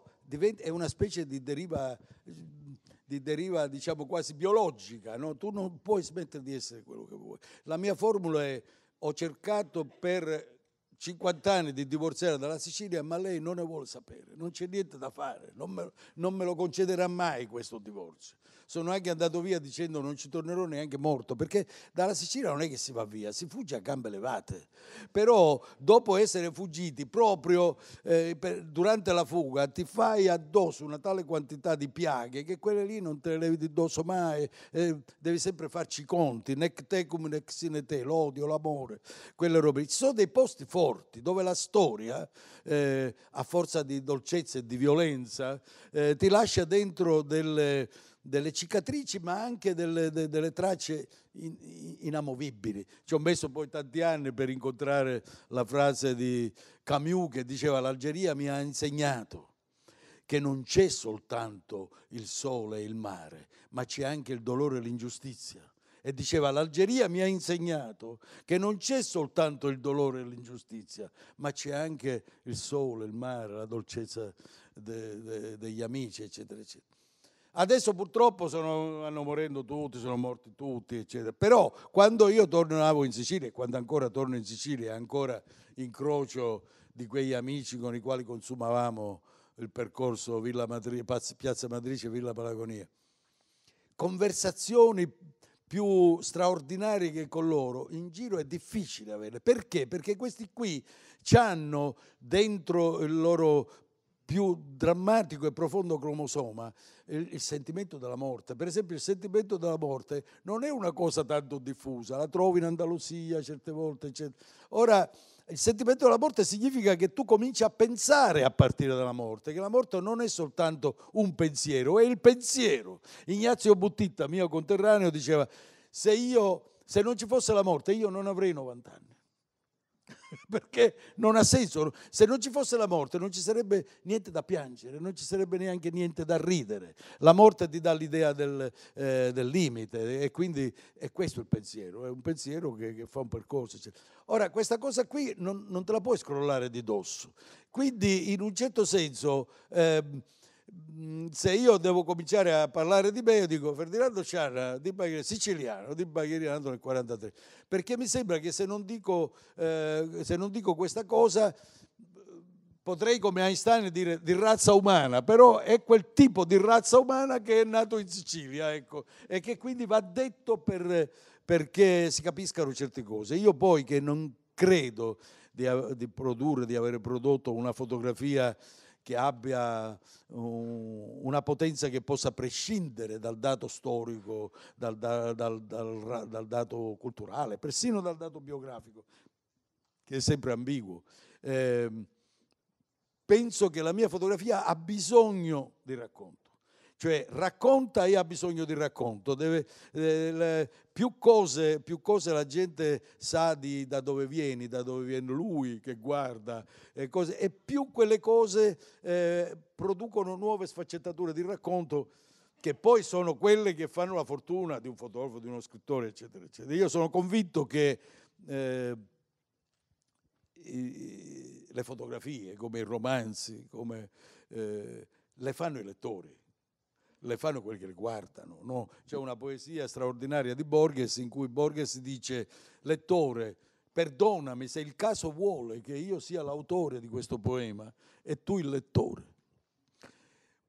è una specie di deriva, di deriva diciamo quasi biologica, no? tu non puoi smettere di essere quello che vuoi. La mia formula è ho cercato per 50 anni di divorziare dalla Sicilia, ma lei non ne vuole sapere, non c'è niente da fare, non me, non me lo concederà mai questo divorzio sono anche andato via dicendo non ci tornerò neanche morto, perché dalla Sicilia non è che si va via, si fugge a gambe levate. Però dopo essere fuggiti, proprio eh, per, durante la fuga, ti fai addosso una tale quantità di piaghe che quelle lì non te le levi addosso mai, eh, devi sempre farci i conti, nec tecum nec sine te, l'odio, l'amore, quelle robe. Ci sono dei posti forti dove la storia, eh, a forza di dolcezza e di violenza, eh, ti lascia dentro delle delle cicatrici ma anche delle, de, delle tracce in, inamovibili. Ci ho messo poi tanti anni per incontrare la frase di Camus che diceva l'Algeria mi ha insegnato che non c'è soltanto il sole e il mare, ma c'è anche il dolore e l'ingiustizia. E diceva l'Algeria mi ha insegnato che non c'è soltanto il dolore e l'ingiustizia, ma c'è anche il sole, il mare, la dolcezza de, de, degli amici, eccetera, eccetera. Adesso purtroppo sono, vanno morendo tutti, sono morti tutti, eccetera. Però quando io tornavo in Sicilia, quando ancora torno in Sicilia, ancora incrocio di quegli amici con i quali consumavamo il percorso Madri, Piazza Matrice Villa Palagonia, conversazioni più straordinarie che con loro, in giro è difficile avere. Perché? Perché questi qui hanno dentro il loro più drammatico e profondo cromosoma, il, il, sentimento della morte. Per esempio il sentimento della morte non è una cosa tanto diffusa, la trovi in Andalusia certe volte, eccetera. Ora, il sentimento della morte significa che tu cominci a pensare a partire dalla morte, che la morte non è soltanto un pensiero, è il pensiero. Ignazio Buttitta, mio conterraneo, diceva, se, io, se non ci fosse la morte io non avrei 90 anni. perché non ha senso. Se non ci fosse la morte non ci sarebbe niente da piangere, non ci sarebbe neanche niente da ridere. La morte ti dà l'idea del, eh, del limite e quindi è questo il pensiero, è un pensiero che, che fa un percorso. Ora, questa cosa qui non, non, te la puoi scrollare di dosso. Quindi, in un certo senso... Eh, Mm, se io devo cominciare a parlare di me, io dico Ferdinando Sciarra, di Bagheriano, siciliano, di nato nel 43, perché mi sembra che se non dico, eh, se non dico questa cosa potrei come Einstein dire di razza umana, però è quel tipo di razza umana che è nato in Sicilia, ecco, e che quindi va detto per, perché si capiscano certe cose. Io poi che non credo di, di produrre, di aver prodotto una fotografia che abbia una potenza che possa prescindere dal dato storico, dal, dal, dal, dal, dato culturale, persino dal dato biografico, che è sempre ambiguo. Eh, penso che la mia fotografia ha bisogno di racconto cioè racconta e ha bisogno di racconto, deve, eh, le, più, cose, più, cose, la gente sa di, da dove vieni, da dove viene lui che guarda, e, cose, e più quelle cose eh, producono nuove sfaccettature di racconto che poi sono quelle che fanno la fortuna di un fotografo, di uno scrittore, eccetera, eccetera. Io sono convinto che... Eh, i, le fotografie, come i romanzi, come, eh, le fanno i lettori le fanno quelli che le guardano. No? C'è una poesia straordinaria di Borges in cui Borges dice, lettore, perdonami se il caso vuole che io sia l'autore di questo poema e tu il lettore.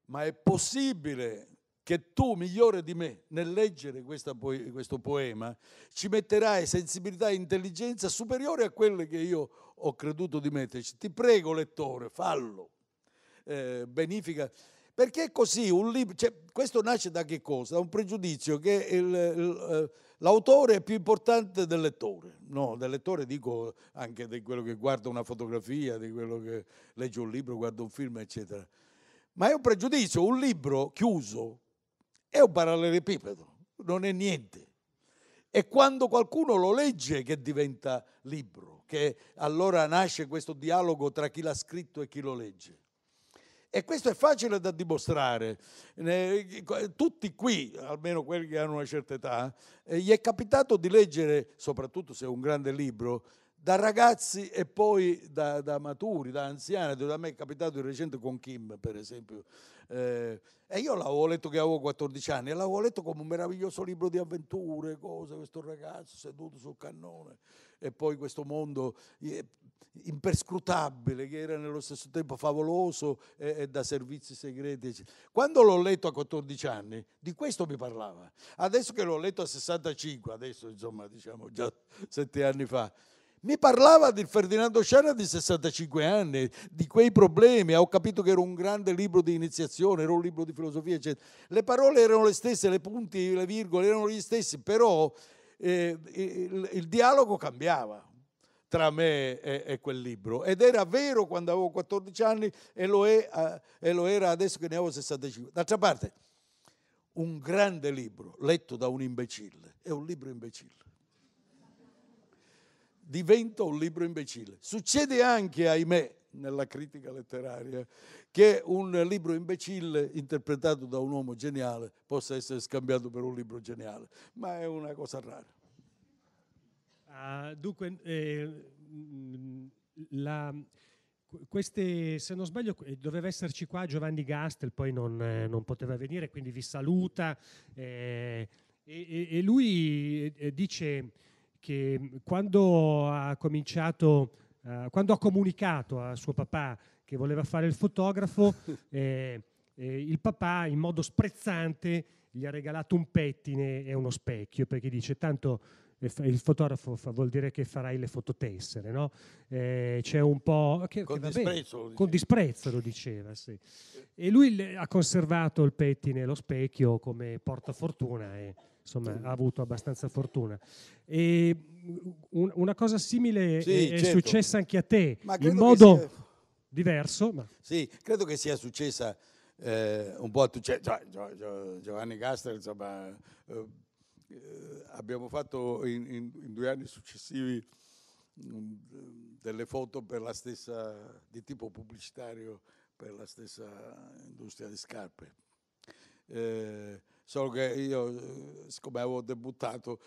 Ma è possibile che tu, migliore di me, nel leggere po- questo poema, ci metterai sensibilità e intelligenza superiore a quelle che io ho creduto di metterci. Ti prego, lettore, fallo. Eh, benefica perché così un libro, cioè, questo nasce da che cosa? Da un pregiudizio che il, il, eh, l'autore è più importante del lettore. No, del lettore dico anche di quello che guarda una fotografia, di quello che legge un libro, guarda un film, eccetera. Ma è un pregiudizio, un libro chiuso è un parallelepipedo, non è niente. È quando qualcuno lo legge che diventa libro, che allora nasce questo dialogo tra chi l'ha scritto e chi lo legge. E questo è facile da dimostrare. Tutti qui, almeno quelli che hanno una certa età, eh, gli è capitato di leggere, soprattutto se è un grande libro, da ragazzi e poi da, da maturi, da anziani. Da me è capitato di recente con Kim, per esempio. Eh, e io l'avevo letto che avevo 14 anni e l'avevo letto come un meraviglioso libro di avventure, cose, questo ragazzo seduto sul cannone e poi questo mondo eh, imperscrutabile che era nello stesso tempo favoloso e, e da servizi segreti. Quando l'ho letto a 14 anni, di questo mi parlava. Adesso che l'ho letto a 65, adesso insomma diciamo già sette anni fa, mi parlava di Ferdinando Sciarra di 65 anni, di quei problemi, ah, ho capito che era un grande libro di iniziazione, era un libro di filosofia, eccetera. Le parole erano le stesse, le punti, le virgole erano gli stessi, però eh, il, il, dialogo cambiava tra me e, e, quel libro ed era vero quando avevo 14 anni e lo, è, e lo era adesso che ne avevo 65. D'altra parte, un grande libro letto da un imbecille è un libro imbecille. Diventa un libro imbecille. Succede anche, ahimè, nella critica letteraria che un libro imbecille interpretato da un uomo geniale possa essere scambiato per un libro geniale, ma è una cosa rara. Uh, dunque, eh, la, queste, se non sbaglio, doveva esserci qua Giovanni Gastel, poi non, eh, non poteva venire, quindi vi saluta. Eh, e, e, lui eh, dice che quando ha cominciato, eh, quando ha comunicato a suo papà che voleva fare il fotografo, eh, eh, il papà in modo sprezzante gli ha regalato un pettine e uno specchio perché dice tanto eh, il fotografo fa, vuol dire che farai le fototessere, no? Eh, c'è un po'... Che, con, che disprezzo, con, disprezzo, lo diceva, sì. Eh. E lui le, ha conservato il pettine e lo specchio come portafortuna e insomma ha avuto abbastanza fortuna. E un, una cosa simile sì, è, certo. è, successa anche a te, in modo... Sia diverso. Ma... Sì, credo che sia successa eh, un po' a tutti. Cioè, Giovanni Gastel, insomma, eh, abbiamo fatto in, in, in, due anni successivi mm, delle foto per la stessa, di tipo pubblicitario per la stessa industria di scarpe. Eh, solo che io, eh, siccome avevo debuttato,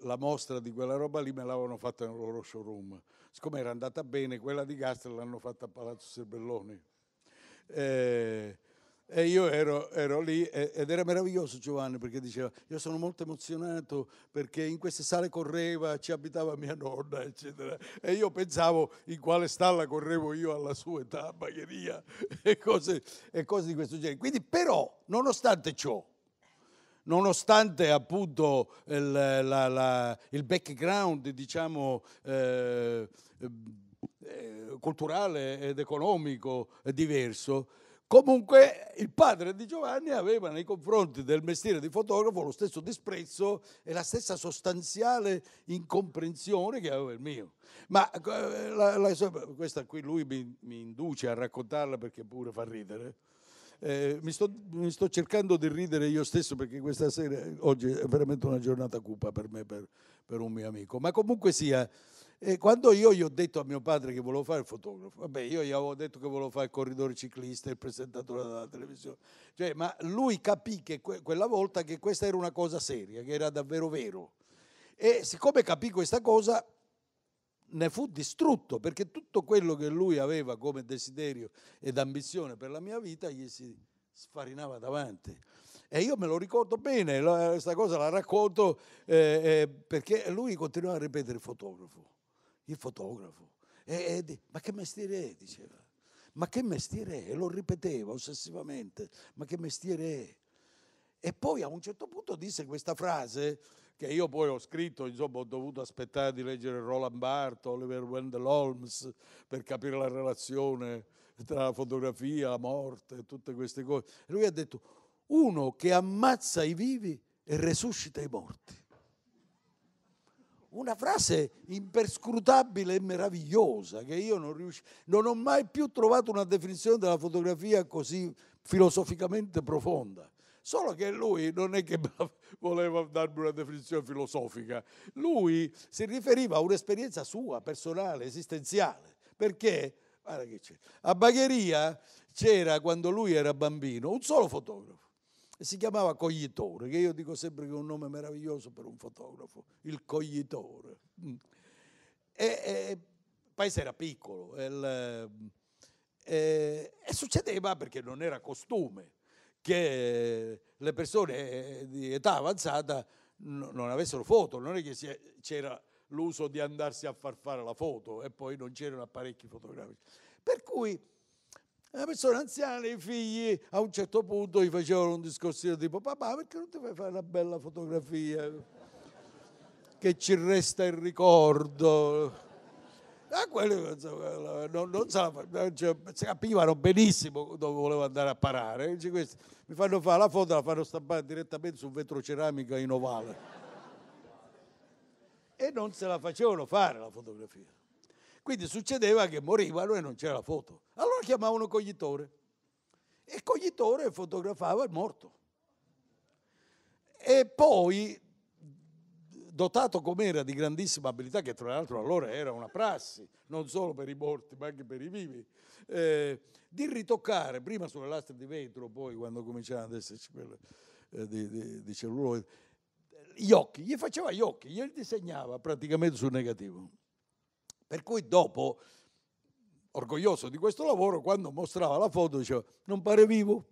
la mostra di quella roba lì me l'avevano fatta nel loro showroom. Siccome era andata bene, quella di Gastel l'hanno fatta a Palazzo Serbelloni. Eh, e io ero, ero, lì ed era meraviglioso Giovanni perché diceva io sono molto emozionato perché in queste sale correva, ci abitava mia nonna eccetera e io pensavo in quale stalla correvo io alla sua età, bagheria e cose, e cose di questo genere. Quindi però nonostante ciò nonostante appunto il, la, la, il background diciamo, eh, eh, culturale ed economico diverso, Comunque il padre di Giovanni aveva nei confronti del mestiere di fotografo lo stesso disprezzo e la stessa sostanziale incomprensione che aveva il mio. Ma eh, la, la, questa qui lui mi, mi induce a raccontarla perché pure fa ridere. Eh, mi, sto, mi, sto, cercando di ridere io stesso perché questa sera, oggi è veramente una giornata cupa per me, per, per un mio amico. Ma comunque sia, eh, quando io gli ho detto a mio padre che volevo fare il fotografo, vabbè, io gli avevo detto che volevo fare il corridore ciclista, il presentatore della televisione, cioè, ma lui capì che que- quella volta che questa era una cosa seria, che era davvero vero. E siccome capì questa cosa, ne fu distrutto perché tutto quello che lui aveva come desiderio ed ambizione per la mia vita gli si sfarinava davanti. E io me lo ricordo bene, questa cosa la racconto eh, eh, perché lui continuava a ripetere il fotografo, il fotografo. E, e, ma che mestiere è? diceva. Ma che mestiere è? E lo ripeteva ossessivamente, ma che mestiere è? E poi a un certo punto disse questa frase che io poi ho scritto, insomma ho dovuto aspettare di leggere Roland Barthes, Oliver Wendell Holmes per capire la relazione tra la fotografia, la morte e tutte queste cose. E lui ha detto, uno che ammazza i vivi e resuscita i morti. Una frase imperscrutabile e meravigliosa che io non riuscivo, non ho mai più trovato una definizione della fotografia così filosoficamente profonda. Solo che lui non è che voleva darmi una definizione filosofica, lui si riferiva a un'esperienza sua, personale, esistenziale. Perché? Guarda che c'è. A Bagheria c'era, quando lui era bambino, un solo fotografo. Si chiamava Coglitore, che io dico sempre che è un nome meraviglioso per un fotografo, il Coglitore. Mm. E, e, il paese era piccolo, il, e, eh, e succedeva perché non era costume che le persone eh, di età avanzata non avessero foto, non è che c'era l'uso di andarsi a far fare la foto e poi non c'erano apparecchi fotografici. Per cui le persone anziane, i figli a un certo punto gli facevano un discorso tipo papà perché non ti fai fare una bella fotografia che ci resta il ricordo a ah, quelli non, non se la, cioè, capivano benissimo dove volevo andare a parare. questi, mi fanno fare la foto, la fanno stampare direttamente su vetroceramica in ovale. e non se la facevano fare la fotografia. Quindi succedeva che morivano e non c'era la foto. Allora chiamavano coglitore. E coglitore fotografava il morto. E poi dotato com'era di grandissima abilità, che tra l'altro allora era una prassi, non solo per i morti ma anche per i vivi, eh, di ritoccare, prima sulle lastre di vetro, poi quando cominciavano ad esserci quelle eh, di, di, di celluloide, gli occhi, gli faceva gli occhi, gli disegnava praticamente sul negativo. Per cui dopo, orgoglioso di questo lavoro, quando mostrava la foto diceva non pare vivo,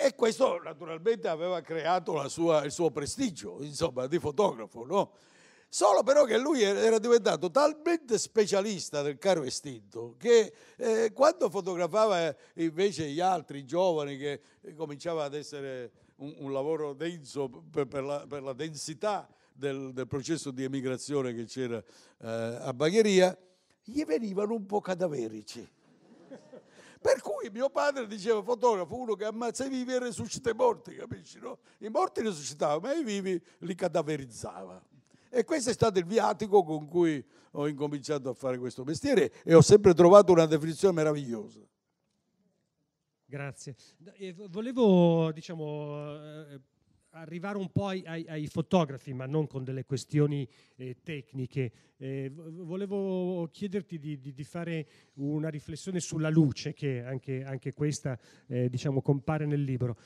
e questo naturalmente aveva creato sua, il suo prestigio, insomma, di fotografo, no? Solo però che lui era diventato talmente specialista del caro estinto che eh, quando fotografava eh, invece gli altri giovani che eh, cominciava ad essere un, un lavoro denso per, per, la, per la, densità del, del, processo di emigrazione che c'era eh, a Bagheria, gli venivano un po' cadaverici per cui mio padre diceva, fotografo, uno che ammazza i vivi e resuscita i morti, capisci? No? I morti resuscitava, ma i vivi li cadaverizzava. E questo è stato il viatico con cui ho incominciato a fare questo mestiere e ho sempre trovato una definizione meravigliosa. Grazie. Volevo, diciamo, eh, arrivare un po' ai, ai, fotografi, ma non con delle questioni eh, tecniche. Eh, volevo chiederti di, di, di, fare una riflessione sulla luce, che anche, anche questa eh, diciamo, compare nel libro.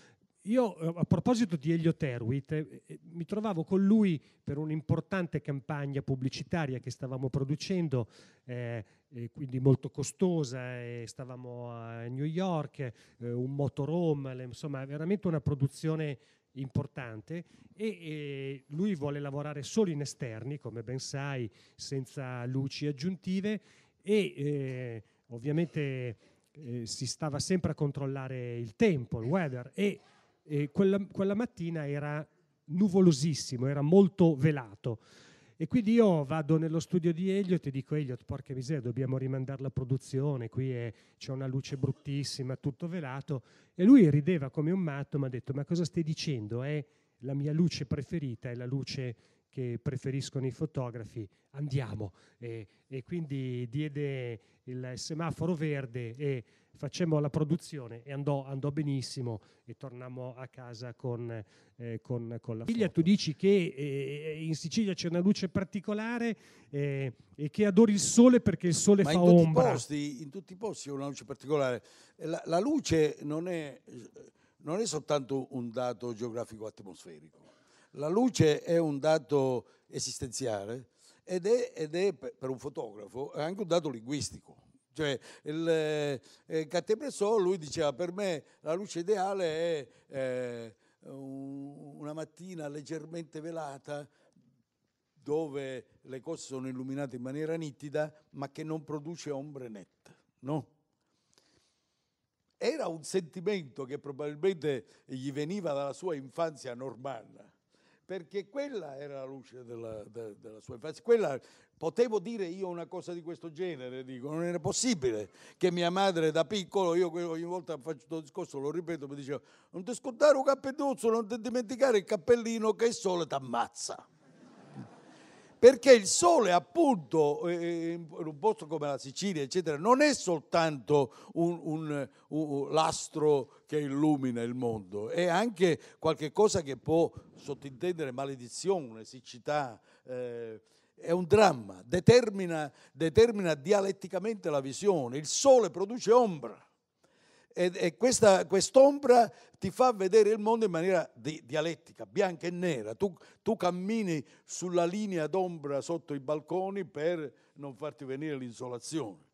Io, eh, a proposito di Elio Terwit, eh, eh, mi trovavo con lui per un'importante campagna pubblicitaria che stavamo producendo, quindi molto costosa, e stavamo a New York, un motorhome, insomma veramente una produzione importante e, e, lui vuole lavorare solo in esterni, come ben sai, senza luci aggiuntive e eh, ovviamente eh, si stava sempre a controllare il tempo, il weather e, e eh, quella, quella mattina era nuvolosissimo, era molto velato. E quindi io vado nello studio di Elliot e dico Elliot, porca miseria, dobbiamo rimandare la produzione, qui è, c'è una luce bruttissima, tutto velato. E lui rideva come un matto, mi ha detto, ma cosa stai dicendo? È la mia luce preferita, è la luce che preferiscono i fotografi, andiamo. E, e quindi diede il semaforo verde e facemmo la produzione e andò, andò benissimo e tornammo a casa con, eh, con, con la figlia. Tu dici che eh, eh, in Sicilia c'è una luce particolare eh, e che adori il sole perché il sole Ma fa in ombra. Posti, in tutti i posti c'è una luce particolare. Eh, la, la luce non è, non è soltanto un dato geografico atmosferico la luce è un dato esistenziale ed è, ed è per un fotografo anche un dato linguistico. Cioè, il, il eh, eh, lui diceva, per me la luce ideale è eh, una mattina leggermente velata dove le cose sono illuminate in maniera nitida, ma che non produce ombre nette. No? Era un sentimento che probabilmente gli veniva dalla sua infanzia normanna, perché quella era la luce della, de, della sua infanzia. Quella, potevo dire io una cosa di questo genere, dico, non era possibile che mia madre da piccolo, io ogni volta faccio questo discorso, lo ripeto, mi diceva, non ti scordare un cappelluzzo, non ti dimenticare il cappellino che il sole ti ammazza perché il sole appunto eh, eh, in un posto come la Sicilia eccetera non è soltanto un, un, un, l'astro che illumina il mondo è anche qualcosa che può sottintendere maledizione, siccità eh, è un dramma determina, determina dialetticamente la visione il sole produce ombra e, e questa, quest'ombra ti fa vedere il mondo in maniera di, dialettica, bianca e nera. Tu, tu cammini sulla linea d'ombra sotto i balconi per non farti venire l'insolazione.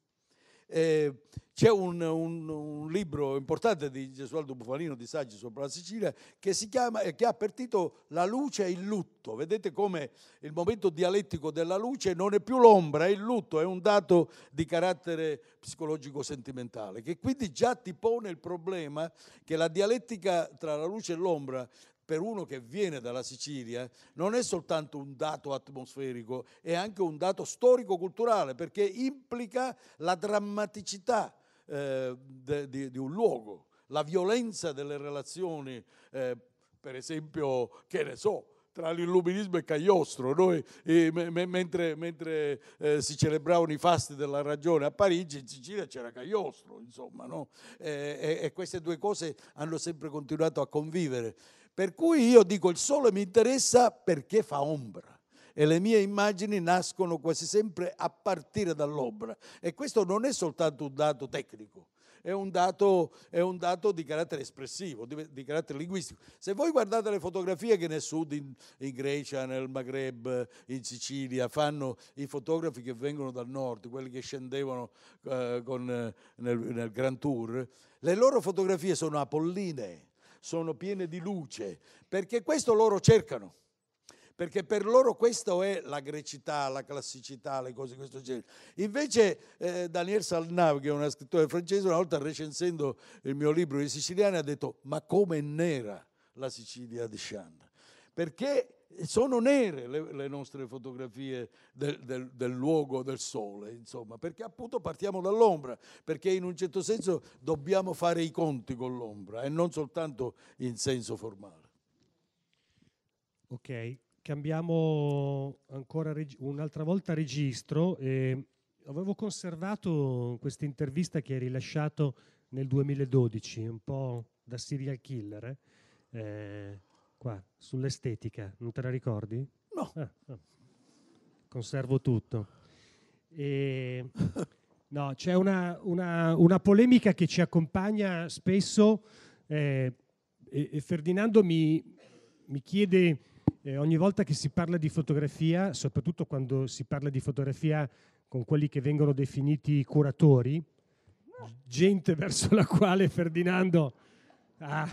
Eh, c'è un, un, un, libro importante di Gesualdo Bufalino di Saggi sopra la Sicilia che, si chiama, eh, che ha per titolo La luce e il lutto. Vedete come il momento dialettico della luce non è più l'ombra, è il lutto, è un dato di carattere psicologico-sentimentale che quindi già ti pone il problema che la dialettica tra la luce e l'ombra per uno che viene dalla Sicilia non è soltanto un dato atmosferico, è anche un dato storico-culturale perché implica la drammaticità eh, de, di, un luogo, la violenza delle relazioni, eh, per esempio, che ne so, tra l'illuminismo e Cagliostro. Noi, eh, me, mentre, mentre eh, si celebravano i fasti della ragione a Parigi, in Sicilia c'era Cagliostro, insomma, no? eh, e, e, queste due cose hanno sempre continuato a convivere. Per cui io dico il sole mi interessa perché fa ombra e le mie immagini nascono quasi sempre a partire dall'ombra. E questo non è soltanto un dato tecnico, è un dato, è un dato di carattere espressivo, di, di, carattere linguistico. Se voi guardate le fotografie che nel sud, in, in, Grecia, nel Maghreb, in Sicilia, fanno i fotografi che vengono dal nord, quelli che scendevano eh, con, eh, nel, nel Grand Tour, le loro fotografie sono apolline sono piene di luce, perché questo loro cercano. Perché per loro questa è la grecità, la classicità, le cose di questo genere. Invece eh, Daniel Salnav, che è una scrittore francese, una volta recensendo il mio libro di siciliani, ha detto ma come è nera la Sicilia di Scian? Perché eh, sono nere le, le nostre fotografie del, del, del, luogo del sole, insomma, perché appunto partiamo dall'ombra, perché in un certo senso dobbiamo fare i conti con l'ombra e non soltanto in senso formale. Ok, cambiamo ancora reg- un'altra volta registro. Eh, avevo conservato questa intervista che hai rilasciato nel 2012, un po' da serial killer. Eh qua, sull'estetica, non te la ricordi? No. Ah, no. Ah. Conservo tutto. E, no, c'è una, una, una, polemica che ci accompagna spesso eh, e, e, Ferdinando mi, mi chiede eh, ogni volta che si parla di fotografia, soprattutto quando si parla di fotografia con quelli che vengono definiti curatori, gente verso la quale Ferdinando... Ah,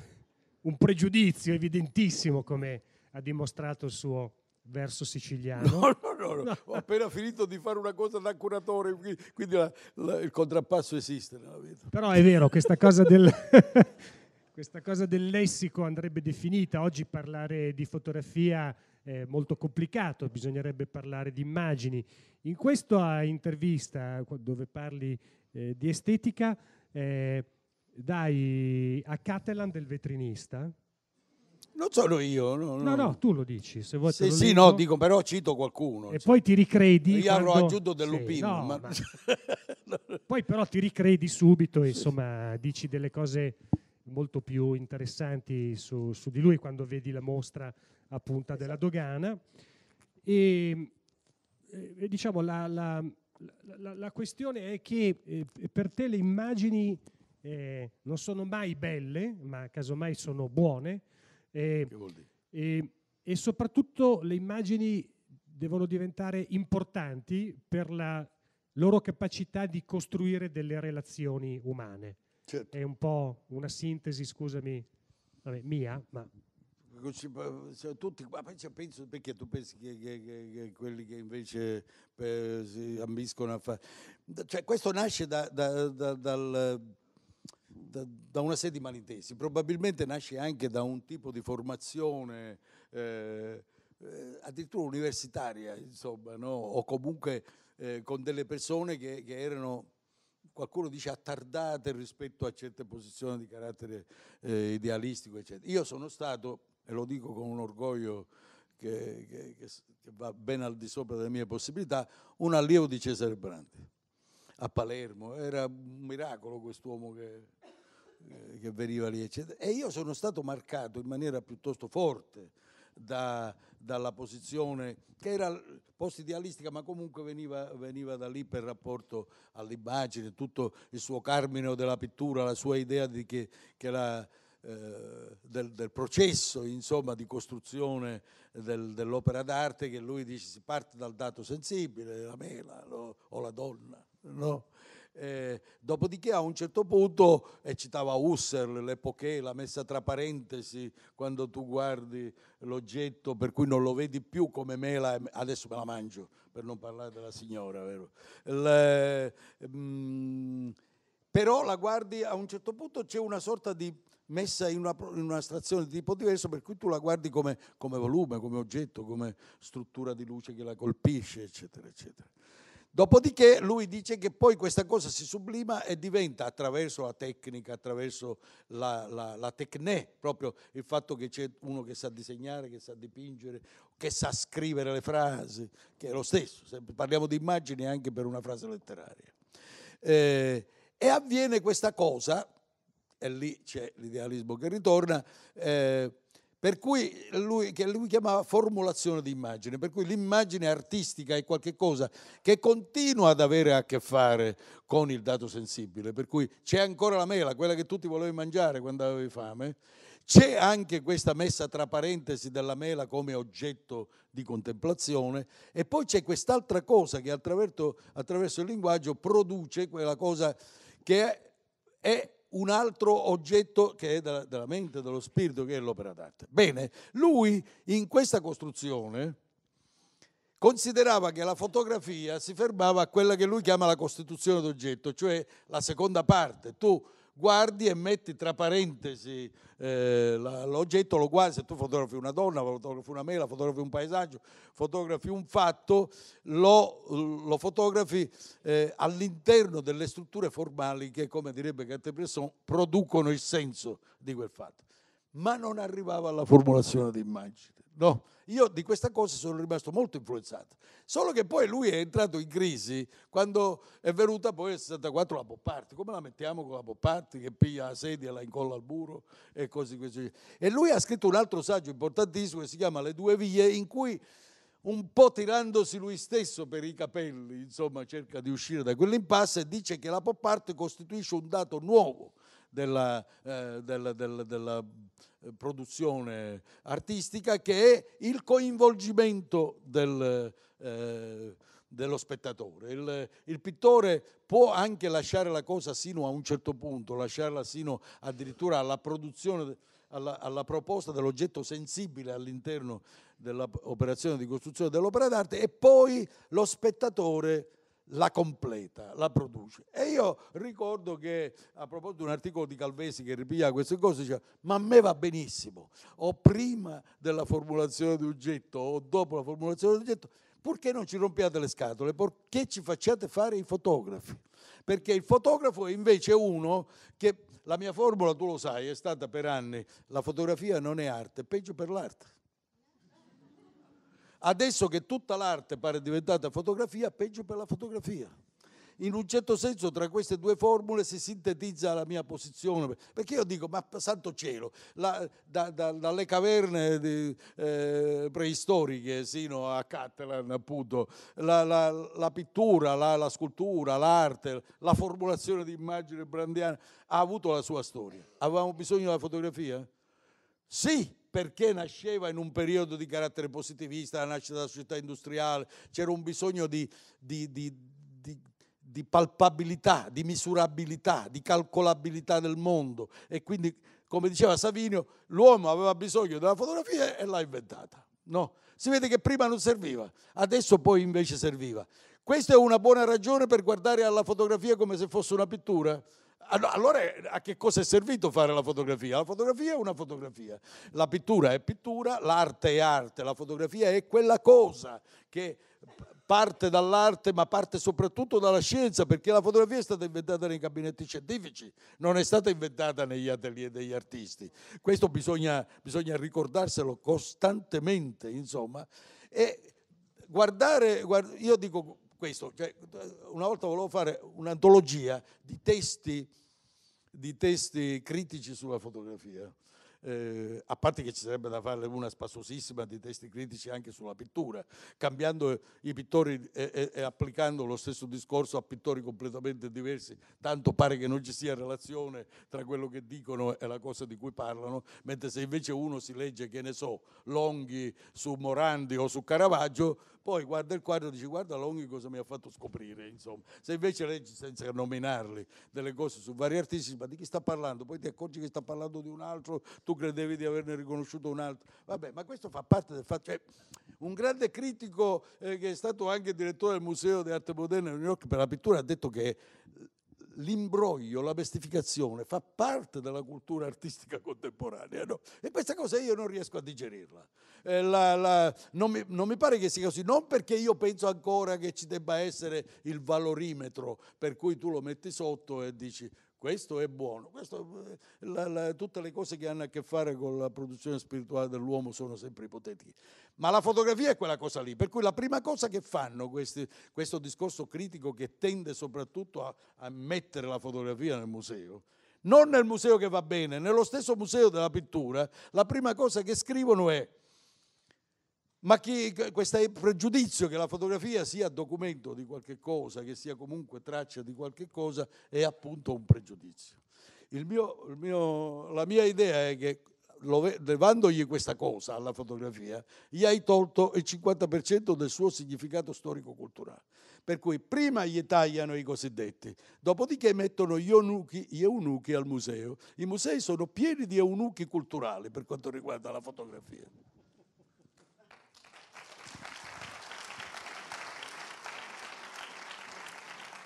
un pregiudizio evidentissimo, come ha dimostrato il suo verso siciliano. No, no, no, no. ho appena finito di fare una cosa da curatore, quindi la, la, il contrappasso esiste nella vita. Però è vero, questa cosa, del, questa cosa del lessico andrebbe definita. Oggi parlare di fotografia è molto complicato, bisognerebbe parlare di immagini. In questa intervista, dove parli eh, di estetica, eh, dai a Catalan del vetrinista. Non sono io, no, no. no, no tu lo dici. Se vuoi sì, sì, no, dico, però cito qualcuno. E cioè. poi ti ricredi. Io quando... avrò aggiunto dell'Upino. Sì, ma... ma... poi però ti ricredi subito, e, insomma, dici delle cose molto più interessanti su, su, di lui quando vedi la mostra a punta esatto. della dogana. E, e diciamo, la, la, la, la, questione è che eh, per te le immagini eh, non sono mai belle, ma casomai sono buone. Eh, eh, e soprattutto le immagini devono diventare importanti per la loro capacità di costruire delle relazioni umane. Certo. È un po' una sintesi, scusami, vabbè, mia, ma cioè, tutti qua penso, perché tu pensi che, che, che, che quelli che invece eh, si ambiscono a fare cioè questo nasce da, da, da, dal da, da, una serie di malintesi, probabilmente nasce anche da un tipo di formazione eh, eh, addirittura universitaria, insomma, no? o comunque eh, con delle persone che, che, erano, qualcuno dice, attardate rispetto a certe posizioni di carattere eh, idealistico, eccetera. Io sono stato, e lo dico con un orgoglio che, che, che, va ben al di sopra delle mie possibilità, un allievo di Cesare Brandi a Palermo, era un miracolo quest'uomo che, eh, che veniva lì, eccetera. E io sono stato marcato in maniera piuttosto forte da, dalla posizione che era post-idealistica, ma comunque veniva, veniva, da lì per rapporto all'immagine, tutto il suo carmine della pittura, la sua idea che, che la, eh, del, del, processo insomma, di costruzione del, dell'opera d'arte che lui dice si parte dal dato sensibile, la mela lo, o la donna No? Eh, dopodiché a un certo punto, e eh, citava Husserl, l'epoché, la messa tra parentesi, quando tu guardi l'oggetto per cui non lo vedi più come mela, adesso me la mangio per non parlare della signora, vero? Le, mh, mm, però la guardi a un certo punto c'è una sorta di messa in una, in una strazione di tipo diverso per cui tu la guardi come, come volume, come oggetto, come struttura di luce che la colpisce, eccetera, eccetera. Dopodiché lui dice che poi questa cosa si sublima e diventa attraverso la tecnica, attraverso la, la, la tecnè, proprio il fatto che c'è uno che sa disegnare, che sa dipingere, che sa scrivere le frasi, che è lo stesso, parliamo di immagini anche per una frase letteraria. Eh, e avviene questa cosa, e lì c'è l'idealismo che ritorna, eh, per cui lui, che lui chiamava formulazione di immagine, per cui l'immagine artistica è qualcosa che continua ad avere a che fare con il dato sensibile, per cui c'è ancora la mela, quella che tutti volevi mangiare quando avevi fame, c'è anche questa messa tra parentesi della mela come oggetto di contemplazione e poi c'è quest'altra cosa che attraverso, attraverso il linguaggio produce quella cosa che è, è un altro oggetto che è della, della mente, dello spirito, che è l'opera d'arte. Bene, lui in questa costruzione considerava che la fotografia si fermava a quella che lui chiama la costituzione d'oggetto, cioè la seconda parte. Tu guardi e metti tra parentesi eh, l'oggetto, lo guardi, se tu fotografi una donna, fotografi una mela, fotografi un paesaggio, fotografi un fatto, lo, lo fotografi eh, all'interno delle strutture formali che, come direbbe Cattepresson, producono il senso di quel fatto. Ma non arrivava alla formulazione di immagini. No? Io di questa cosa sono rimasto molto influenzato. Solo che poi lui è entrato in crisi quando è venuta poi nel 64 la Bopparti. Come la mettiamo con la Bopparti che piglia la sedia, e la incolla al muro e così via. E lui ha scritto un altro saggio importantissimo che si chiama Le due vie in cui un po' tirandosi lui stesso per i capelli, insomma, cerca di uscire da quell'impasse e dice che la pop costituisce un dato nuovo della, eh, della, della, della eh, produzione artistica che è il coinvolgimento del, eh, dello spettatore. Il, il, pittore può anche lasciare la cosa sino a un certo punto, lasciarla sino addirittura alla produzione, alla, alla proposta dell'oggetto sensibile all'interno dell'operazione di costruzione dell'opera d'arte e poi lo spettatore la completa, la produce. E io ricordo che a proposito di un articolo di Calvesi che ripiglia queste cose, diceva, ma a me va benissimo, o prima della formulazione di oggetto o dopo la formulazione di oggetto, purché non ci rompiate le scatole, purché ci facciate fare i fotografi. Perché il fotografo è invece uno che, la mia formula tu lo sai, è stata per anni, la fotografia non è arte, peggio per l'arte Adesso che tutta l'arte pare diventata fotografia, peggio per la fotografia. In un certo senso tra queste due formule si sintetizza la mia posizione, perché io dico, ma santo cielo, la, da, da, dalle caverne di, eh, preistoriche sino a Catalan appunto, la, la, la pittura, la, scultura, l'arte, la formulazione di immagini brandiane ha avuto la sua storia. Avevamo bisogno della fotografia? Sì, perché nasceva in un periodo di carattere positivista, la nascita della società industriale, c'era un bisogno di, di, di, di palpabilità, di misurabilità, di calcolabilità del mondo e quindi, come diceva Savinio, l'uomo aveva bisogno della fotografia e l'ha inventata. No, si vede che prima non serviva, adesso poi invece serviva. Questa è una buona ragione per guardare alla fotografia come se fosse una pittura, allora eh, a che cosa è servito fare la fotografia? La fotografia è una fotografia, la pittura è pittura, l'arte è arte, la fotografia è quella cosa che parte dall'arte ma parte soprattutto dalla scienza perché la fotografia è stata inventata nei gabinetti scientifici, non è stata inventata negli atelier degli artisti. Questo bisogna, bisogna ricordarselo costantemente, insomma. E guardare, guard- io dico questo. Cioè, una volta volevo fare un'antologia di testi, di testi critici sulla fotografia. Eh, a parte che ci sarebbe da fare una spassosissima di testi critici anche sulla pittura, cambiando i pittori e, e, e, applicando lo stesso discorso a pittori completamente diversi, tanto pare che non ci sia relazione tra quello che dicono e la cosa di cui parlano, mentre se invece uno si legge, che ne so, Longhi su Morandi o su Caravaggio, poi guarda il quadro e dice guarda Longhi cosa mi ha fatto scoprire, insomma. Se invece leggi senza nominarli delle cose su vari artisti, ma di chi sta parlando? Poi ti accorgi che sta parlando di un altro, tu credevi di averne riconosciuto un altro. Vabbè, ma questo fa parte del fatto... Cioè, un grande critico eh, che è stato anche direttore del Museo di Arte Moderna di New York per la pittura ha detto che l'imbroglio, la bestificazione fa parte della cultura artistica contemporanea. No? E questa cosa io non riesco a digerirla. Eh, la, la, non, mi, non, mi, pare che sia così, non perché io penso ancora che ci debba essere il valorimetro per cui tu lo metti sotto e dici questo è buono. Questo, eh, la, la, tutte le cose che hanno a che fare con la produzione spirituale dell'uomo sono sempre ipotetiche. Ma la fotografia è quella cosa lì, per cui la prima cosa che fanno questi, questo discorso critico che tende soprattutto a, a mettere la fotografia nel museo, non nel museo che va bene, nello stesso museo della pittura, la prima cosa che scrivono è ma che questo pregiudizio che la fotografia sia documento di qualche cosa, che sia comunque traccia di qualche cosa, è appunto un pregiudizio. Il mio, il mio, la mia idea è che levandogli questa cosa alla fotografia, gli hai tolto il 50% del suo significato storico-culturale. Per cui prima gli tagliano i cosiddetti, dopodiché mettono gli eunuchi, gli eunuchi al museo. I musei sono pieni di eunuchi culturali per quanto riguarda la fotografia.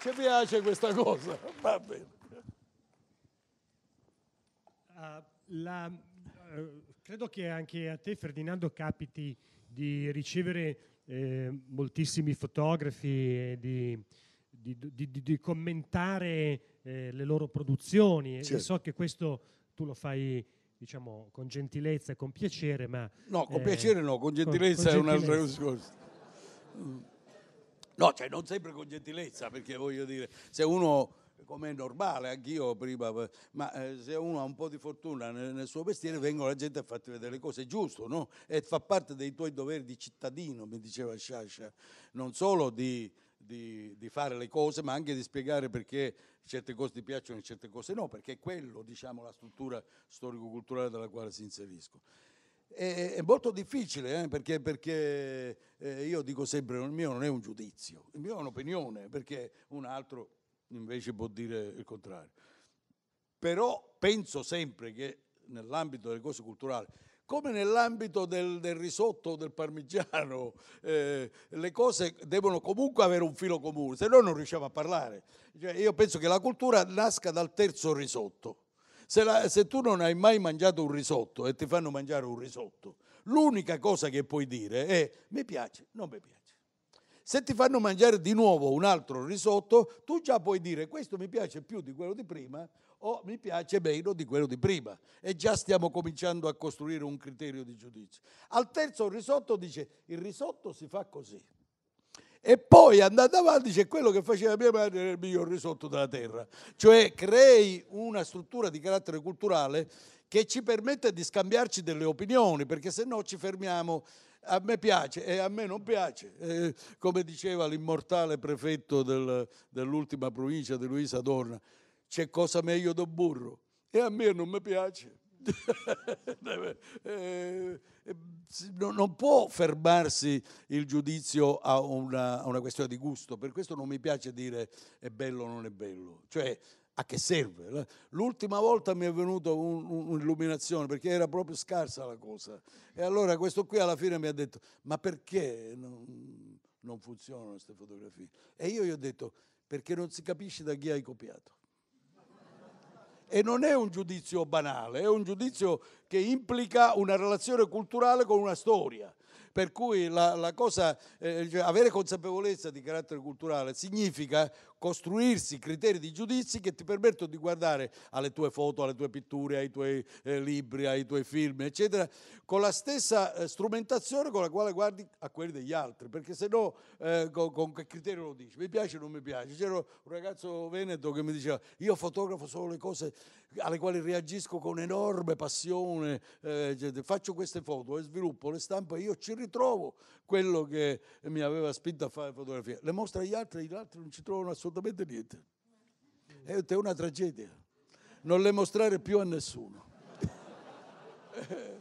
Ci piace questa cosa, va bene. Uh, la, uh, credo che anche a te, Ferdinando, capiti di ricevere eh, moltissimi fotografi e di, di, di, di commentare eh, le loro produzioni certo. e so che questo tu lo fai diciamo con gentilezza e con piacere, ma... No, con eh, piacere no, con gentilezza, con, con gentilezza è un altro discorso. Mm. No, cioè non sempre con gentilezza, perché voglio dire, se uno come è normale, anch'io prima, ma eh, se uno ha un po' di fortuna nel, nel, suo mestiere, vengono la gente a farti vedere le cose, giusto, no? E fa parte dei tuoi doveri di cittadino, mi diceva Sciascia, non solo di, di, di, fare le cose, ma anche di spiegare perché certe cose ti piacciono e certe cose no, perché è quello, diciamo, la struttura storico-culturale dalla quale si inseriscono è, è molto difficile eh, perché, perché eh, io dico sempre il mio non è un giudizio, il mio è un'opinione perché un altro invece può dire il contrario. Però penso sempre che nell'ambito delle cose culturali, come nell'ambito del, del risotto o del parmigiano, eh, le cose devono comunque avere un filo comune, se no non riusciamo a parlare. Cioè, io penso che la cultura nasca dal terzo risotto se, la, se tu non hai mai mangiato un risotto e ti fanno mangiare un risotto, l'unica cosa che puoi dire è mi piace, non mi piace. Se ti fanno mangiare di nuovo un altro risotto, tu già puoi dire questo mi piace più di quello di prima o mi piace meno di quello di prima. E già stiamo cominciando a costruire un criterio di giudizio. Al terzo risotto dice il risotto si fa così. E poi andando avanti c'è quello che faceva mia madre nel miglior risotto della terra, cioè crei una struttura di carattere culturale che ci permette di scambiarci delle opinioni, perché se no ci fermiamo a me piace e a me non piace, eh, come diceva l'immortale prefetto del, dell'ultima provincia di Luisa Dorna, c'è cosa meglio del burro e a me non mi piace. eh, non può fermarsi il giudizio a una, a una, questione di gusto, per questo non mi piace dire è bello o non è bello, cioè a che serve? L'ultima volta mi è venuta un, un'illuminazione perché era proprio scarsa la cosa e allora questo qui alla fine mi ha detto ma perché non, non funzionano queste fotografie? E io gli ho detto perché non si capisce da chi hai copiato. E non è un giudizio banale, è un giudizio che implica una relazione culturale con una storia. Per cui la, la cosa, eh, cioè, avere consapevolezza di carattere culturale significa costruirsi criteri di giudizi che ti permettono di guardare alle tue foto, alle tue pitture, ai tuoi eh, libri, ai tuoi film, eccetera, con la stessa eh, strumentazione con la quale guardi a quelli degli altri, perché se no eh, con, con, che criterio lo dici? Mi piace o non mi piace? C'era un ragazzo veneto che mi diceva io fotografo solo le cose alle quali reagisco con enorme passione, eh, faccio queste foto, e sviluppo, le stampe e io ci ritrovo quello che mi aveva spinto a fare fotografia. Le mostro agli altri e gli altri non ci trovano assolutamente assolutamente niente. È una tragedia. Non le mostrare più a nessuno.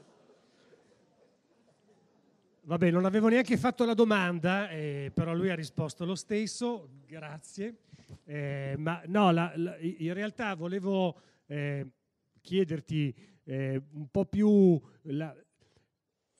Vabbè, non avevo neanche fatto la domanda, eh, però lui ha risposto lo stesso, grazie. Eh, ma no, la, la, in realtà volevo eh, chiederti eh, un po' più la,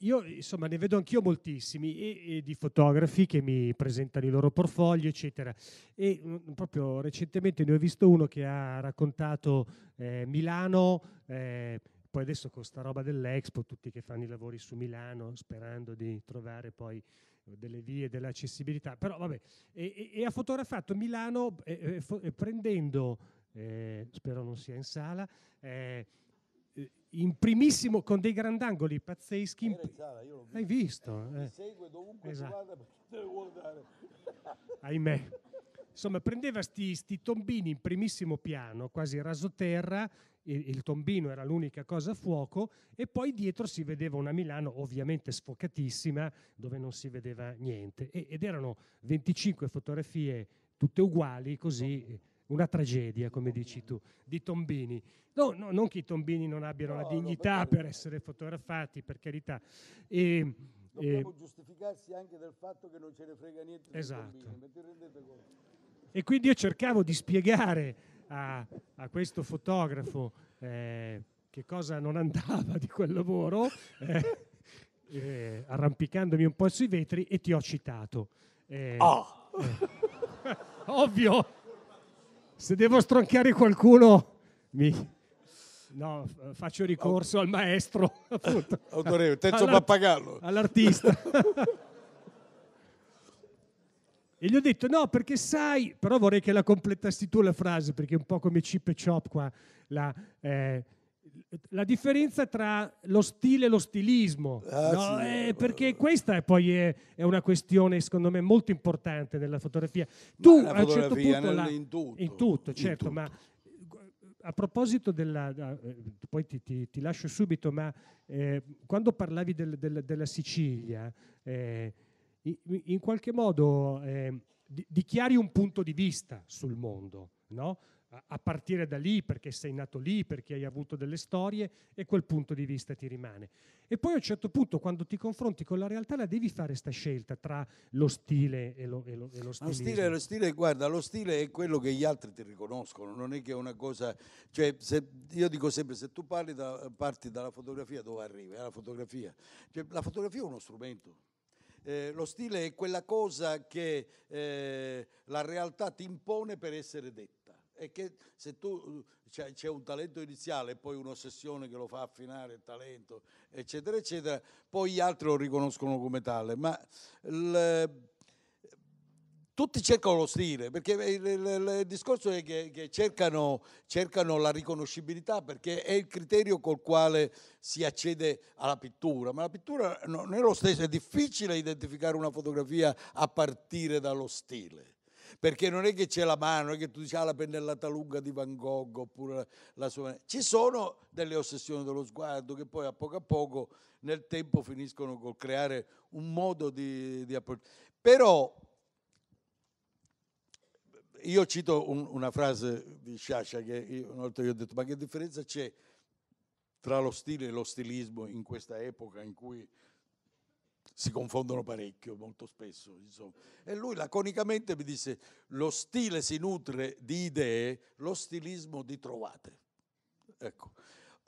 io insomma ne vedo anch'io moltissimi e, e di fotografi che mi presentano i loro portfolio, eccetera. E mh, mm, proprio recentemente ne ho visto uno che ha raccontato eh, Milano, eh, poi adesso con sta roba dell'Expo, tutti che fanno i lavori su Milano sperando di trovare poi delle vie dell'accessibilità, però vabbè, e, e, e ha fotografato Milano eh, eh fo- eh, prendendo, eh, spero non sia in sala, eh, in primissimo con dei grandangoli pazzeschi. In... Sala, Hai visto? Eh, eh. segue dovunque esatto. Ahimè. Insomma, prendeva questi tombini in primissimo piano, quasi rasoterra, il tombino era l'unica cosa a fuoco, e poi dietro si vedeva una Milano ovviamente sfocatissima, dove non si vedeva niente. ed erano 25 fotografie tutte uguali, così una tragedia, come dici tu, di tombini. No, no, non che i tombini non abbiano no, la dignità per essere fotografati, per carità. E, Dobbiamo e... giustificarsi anche del fatto che non ce ne frega niente esatto. tombini, E quindi io cercavo di spiegare a, a questo fotografo eh, che cosa non andava di quel lavoro, eh, eh, arrampicandomi un po' sui vetri e ti ho citato. Oh. ovvio! se devo stroncare qualcuno, mi... No, faccio ricorso al maestro, appunto. Autorevole, terzo All'art- pappagallo. All'artista. e gli ho detto, no, perché sai, però vorrei che la completassi tu la frase, perché è un po' come chip e chop qua, la... Eh, la differenza tra lo stile e lo stilismo, ah, no? sì. eh, perché questa poi è, eh, è, una questione secondo me molto importante nella fotografia. Tu a un certo punto... La, in, tutto, in tutto, certo, in tutto. ma eh, a proposito della... Eh, poi ti, ti, ti lascio subito, ma eh, quando parlavi del, del, della Sicilia, eh, in, qualche modo dichiari un punto di vista sul mondo, no? a partire da lì, perché sei nato lì, perché hai avuto delle storie e quel punto di vista ti rimane. E poi a un certo punto, quando ti confronti con la realtà, la devi fare questa scelta tra lo stile e lo, e lo, e lo, lo stile. Lo stile, guarda, lo stile è quello che gli altri ti riconoscono, non è che è una cosa... Cioè, se, io dico sempre, se tu da, parti dalla fotografia, dove arrivi? Alla fotografia. Cioè, la fotografia è uno strumento. Eh, lo stile è quella cosa che eh, la realtà ti impone per essere detta è che se tu c'è, c'è un talento iniziale e poi un'ossessione che lo fa affinare il talento, eccetera, eccetera, poi gli altri lo riconoscono come tale. Ma il, tutti cercano lo stile, perché il, il, il discorso è che, che cercano, cercano, la riconoscibilità, perché è il criterio col quale si accede alla pittura, ma la pittura non è lo stesso, è difficile identificare una fotografia a partire dallo stile perché non è che c'è la mano, non è che tu dici ah, la pennellata lunga di Van Gogh oppure la sua... Ci sono delle ossessioni dello sguardo che poi a poco a poco nel tempo finiscono col creare un modo di, di Però io cito un, una frase di Sciascia che io, una volta io ho detto ma che differenza c'è tra lo stile e lo stilismo in questa epoca in cui si confondono parecchio, molto spesso. Insomma. E lui laconicamente mi disse, lo stile si nutre di idee, lo stilismo di trovate. Ecco.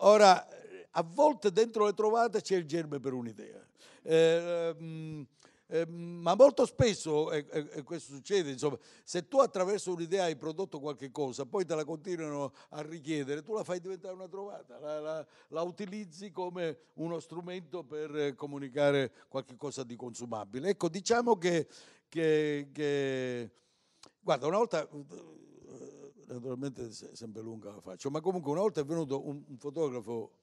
Ora, eh, a volte dentro le trovate c'è il germe per un'idea. Eh, ehm, Ehm, ma molto spesso, eh, eh, questo succede, insomma, se tu attraverso un'idea hai prodotto qualche cosa, poi te la continuano a richiedere, tu la fai diventare una trovata, la, la, la utilizzi come uno strumento per comunicare qualche cosa di consumabile. Ecco, diciamo che, che, che guarda, una volta naturalmente è sempre lunga la faccio, ma comunque una volta è venuto un, un fotografo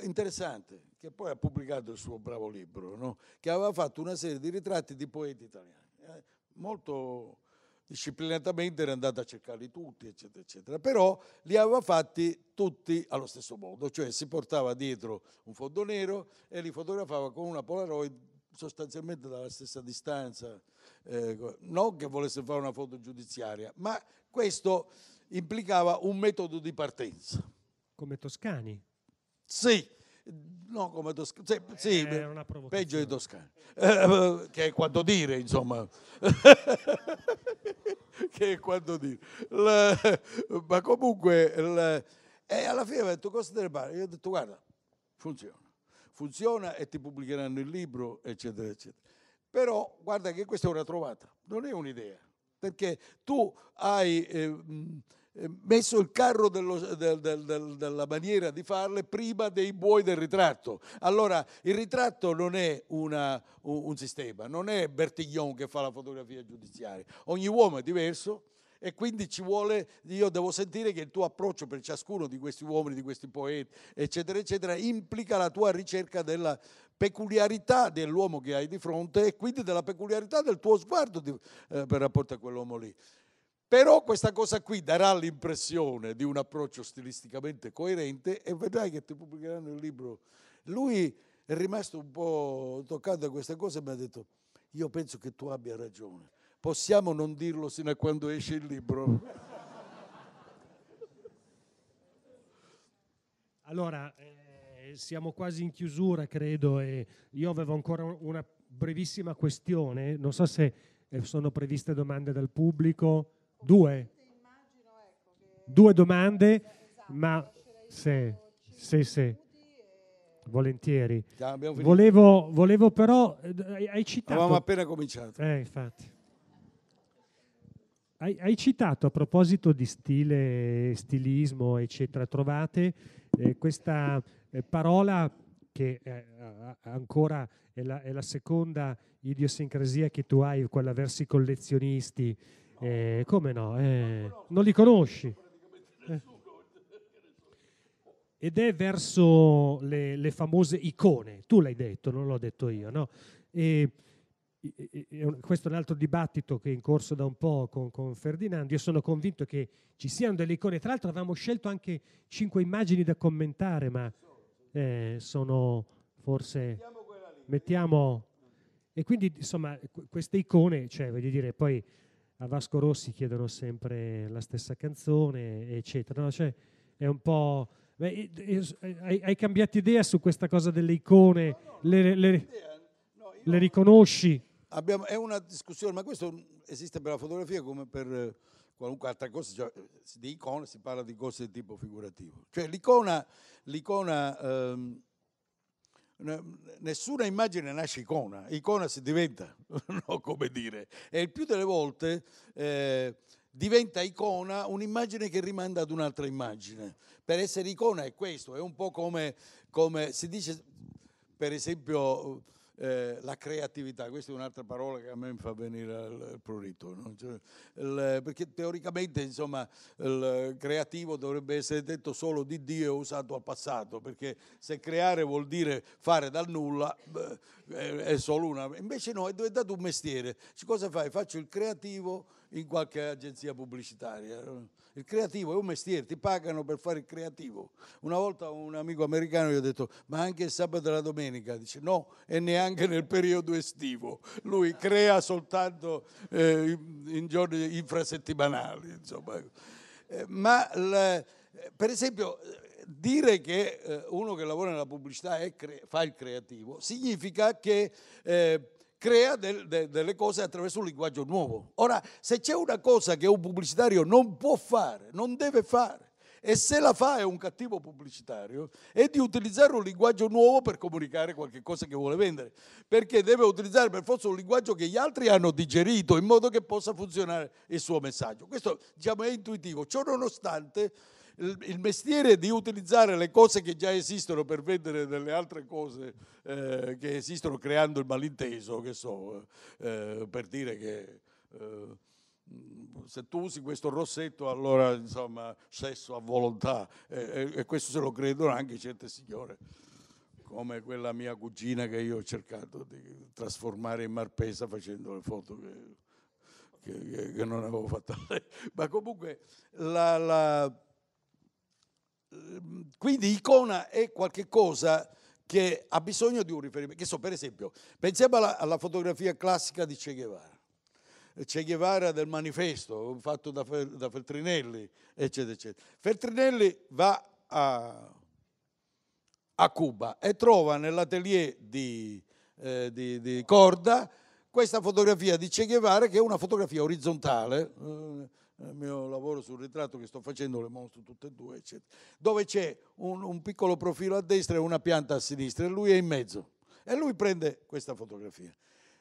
interessante, che poi ha pubblicato il suo bravo libro, no? che aveva fatto una serie di ritratti di poeti italiani. Eh, molto disciplinatamente era andato a cercarli tutti, eccetera, eccetera. Però li aveva fatti tutti allo stesso modo, cioè si portava dietro un fondo nero e li fotografava con una Polaroid sostanzialmente dalla stessa distanza, eh, non che volesse fare una foto giudiziaria, ma questo implicava un metodo di partenza. Come Toscani? Sì, no, come Toscano, sì, sì eh, peggio di Toscano, eh, che è quanto dire, insomma, che è quanto dire. La, ma comunque, la, e alla fine ho detto, cosa te ne pare? Io ho detto, guarda, funziona, funziona e ti pubblicheranno il libro, eccetera, eccetera. Però guarda che questa è una trovata, non è un'idea, perché tu hai... Eh, eh, messo il carro dello, del, del, del, della maniera di farle prima dei buoi del ritratto. Allora il ritratto non è una, un, un, sistema, non è Bertignon che fa la fotografia giudiziaria, ogni uomo è diverso e quindi ci vuole, io devo sentire che il tuo approccio per ciascuno di questi uomini, di questi poeti, eccetera, eccetera, implica la tua ricerca della peculiarità dell'uomo che hai di fronte e quindi della peculiarità del tuo sguardo di, eh, per rapporto a quell'uomo lì. Però questa cosa qui darà l'impressione di un approccio stilisticamente coerente e vedrai che ti pubblicheranno il libro. Lui è rimasto un po' toccato da questa cosa e mi ha detto, io penso che tu abbia ragione. Possiamo non dirlo sino a quando esce il libro. Allora, eh, siamo quasi in chiusura, credo, e io avevo ancora una brevissima questione. Non so se eh, sono previste domande dal pubblico. Due. Due domande, ma sì, sì, sì. Volentieri. Volevo, volevo però, eh, hai citato... Avevamo appena cominciato. Eh, infatti. Hai, hai, citato a proposito di stile, stilismo, eccetera, trovate eh, questa eh, parola che eh, ancora è la, è la, seconda idiosincrasia che tu hai, quella verso i collezionisti, eh, come no? Eh, non li conosci. Eh. Ed è verso le, le, famose icone, tu l'hai detto, non l'ho detto io, no? E, e, e, questo è un altro dibattito che è in corso da un po' con, con Ferdinando. Io sono convinto che ci siano delle icone. Tra l'altro avevamo scelto anche cinque immagini da commentare, ma eh, sono forse... Mettiamo... E quindi, insomma, queste icone, cioè, voglio dire, poi a Vasco Rossi chiederò sempre la stessa canzone, eccetera. No, cioè, è un po'... Beh, hai, hai, cambiato idea su questa cosa delle icone? No, no, le, le, no, le, riconosci? Abbiamo, è una discussione, ma questo esiste per la fotografia come per eh, qualunque altra cosa. Cioè, eh, di icone si parla di cose di tipo figurativo. Cioè l'icona, l'icona ehm, nessuna immagine nasce icona, icona si diventa, no, come dire, e il più delle volte eh, diventa icona un'immagine che rimanda ad un'altra immagine. Per essere icona è questo, è un po' come, come si dice, per esempio, eh, la creatività, questa è un'altra parola che a me mi fa venire il prurito, no? cioè, il, perché teoricamente insomma il creativo dovrebbe essere detto solo di Dio usato al passato, perché se creare vuol dire fare dal nulla beh, è solo una... Invece no, è diventato un mestiere. Cosa fai? Faccio il creativo in qualche agenzia pubblicitaria. Il creativo è un mestiere, ti pagano per fare il creativo. Una volta un amico americano gli ha detto, ma anche il sabato e la domenica? Dice, no, e neanche nel periodo estivo. Lui crea soltanto eh, in giorni infrasettimanali, insomma. Eh, ma la, eh, per esempio dire che eh, uno che lavora nella pubblicità cre- fa il creativo significa che eh, crea del, de, delle cose attraverso un linguaggio nuovo. Ora, se c'è una cosa che un pubblicitario non può fare, non deve fare, e se la fa è un cattivo pubblicitario, è di utilizzare un linguaggio nuovo per comunicare qualche cosa che vuole vendere, perché deve utilizzare per forza un linguaggio che gli altri hanno digerito in modo che possa funzionare il suo messaggio. Questo diciamo, è intuitivo. Ciò nonostante il mestiere di utilizzare le cose che già esistono per vendere delle altre cose eh, che esistono creando il malinteso, che so, eh, per dire che eh, se tu usi questo rossetto allora insomma sesso a volontà e questo se lo credono anche certe signore come quella mia cugina che io ho cercato di trasformare in marpesa facendo le foto che, che, che non avevo fatto ma comunque la, la Ehm, quindi icona è qualcosa che ha bisogno di un riferimento. Che so, per esempio, pensiamo alla, alla fotografia classica di Che Guevara. Che Guevara del manifesto fatto da, da, Feltrinelli, eccetera, eccetera. Feltrinelli va a, a Cuba e trova nell'atelier di, eh, di, di, Corda questa fotografia di Che Guevara che è una fotografia orizzontale, eh, il eh, mio lavoro sul ritratto che sto facendo, le mostro tutte e due, eccetera, dove c'è un, un piccolo profilo a destra e una pianta a sinistra e lui è in mezzo. E lui prende questa fotografia.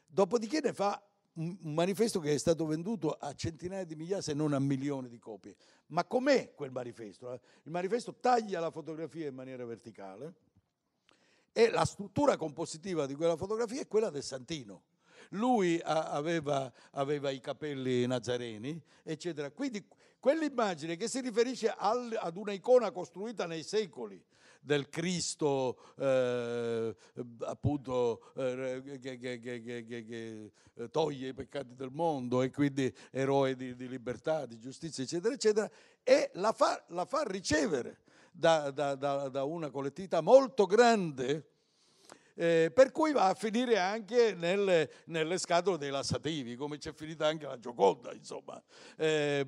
Dopodiché ne fa un manifesto che è stato venduto a centinaia di migliaia, se non a milioni di copie. Ma com'è quel manifesto? Eh? Il manifesto taglia la fotografia in maniera verticale e la struttura compositiva di quella fotografia è quella del Santino lui aveva, aveva i capelli nazareni, eccetera. Quindi quell'immagine che si riferisce al, ad una icona costruita nei secoli del Cristo eh, appunto eh, che, che, che, che, toglie i peccati del mondo e quindi eroe di, di libertà, di giustizia, eccetera, eccetera, e la fa, la fa ricevere da, da, da una collettività molto grande eh, per cui va a finire anche nel, nelle scatole dei lassativi, come c'è finita anche la Gioconda, insomma. Eh,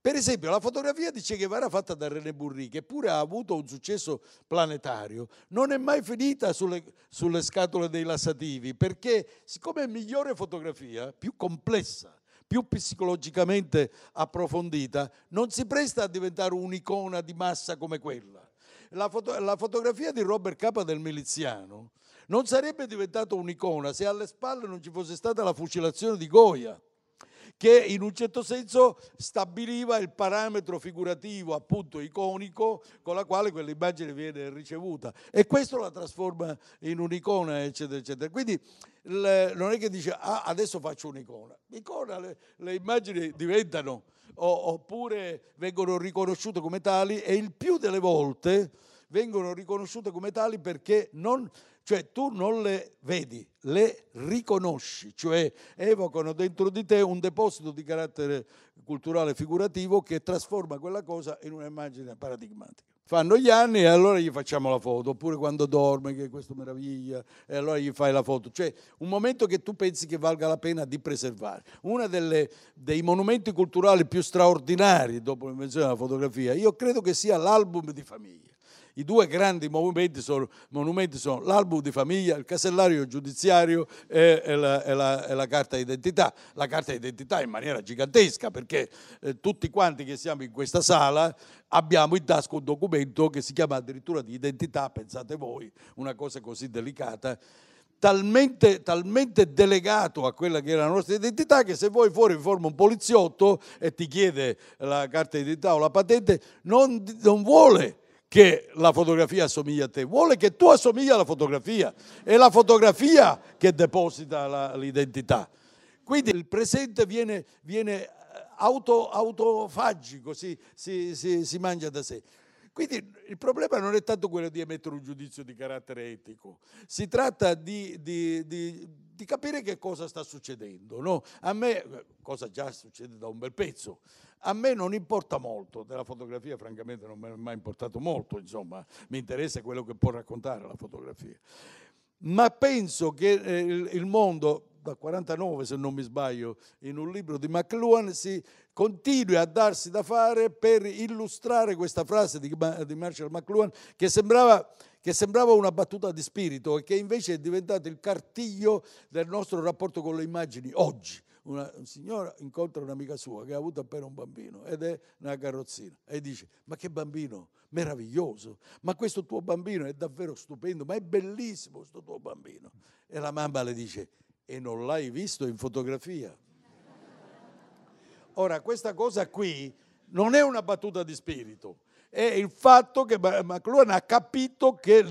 per esempio, la fotografia di Che Guevara fatta da René Burri, che pure ha avuto un successo planetario, non è mai finita sulle, sulle scatole dei lassativi, perché siccome è migliore fotografia, più complessa, più psicologicamente approfondita, non si presta a diventare un'icona di massa come quella la, foto, la fotografia di Robert Capa del miliziano non sarebbe diventata un'icona se alle spalle non ci fosse stata la fucilazione di Goya che in un certo senso stabiliva il parametro figurativo, appunto iconico, con la quale quell'immagine viene ricevuta. E questo la trasforma in un'icona, eccetera, eccetera. Quindi non è che dice ah, adesso faccio un'icona. Icona, le, le immagini diventano oppure vengono riconosciute come tali e il più delle volte vengono riconosciute come tali perché non, cioè, tu non le vedi, le riconosci, cioè evocano dentro di te un deposito di carattere culturale figurativo che trasforma quella cosa in un'immagine paradigmatica fanno gli anni e allora gli facciamo la foto, oppure quando dorme che questo meraviglia e allora gli fai la foto. Cioè un momento che tu pensi che valga la pena di preservare. Uno dei monumenti culturali più straordinari dopo l'invenzione della fotografia, io credo che sia l'album di famiglia. I due grandi monumenti sono, monumenti sono l'album di famiglia, il casellario giudiziario e, e, la, e, la, e la, carta d'identità. La carta d'identità in maniera gigantesca perché eh, tutti quanti che siamo in questa sala abbiamo in tasca un documento che si chiama addirittura di identità, pensate voi, una cosa così delicata. Talmente, talmente, delegato a quella che era la nostra identità che se vuoi fuori in forma un poliziotto e ti chiede la carta d'identità o la patente, non, non vuole che la fotografia assomiglia a te, vuole che tu assomigli alla fotografia. È la fotografia che deposita la, l'identità. Quindi il presente viene, viene eh, auto, autofagico, si, si, si, si mangia da sé. Quindi il problema non è tanto quello di emettere un giudizio di carattere etico, si tratta di, di, di, di capire che cosa sta succedendo. No? A me, cosa già succede da un bel pezzo, a me non importa molto, della fotografia francamente non mi è mai importato molto, insomma, mi interessa quello che può raccontare la fotografia. Ma penso che eh, il mondo, dal 49 se non mi sbaglio, in un libro di McLuhan, si continui a darsi da fare per illustrare questa frase di, di Marshall McLuhan che sembrava, che sembrava una battuta di spirito e che invece è diventato il cartiglio del nostro rapporto con le immagini oggi una signora incontra un'amica sua che ha avuto appena un bambino ed è una carrozzina e dice ma che bambino meraviglioso ma questo tuo bambino è davvero stupendo ma è bellissimo questo tuo bambino e la mamma le dice e non l'hai visto in fotografia. Ora, questa cosa qui non è una battuta di spirito, è il fatto che McLuhan ha capito che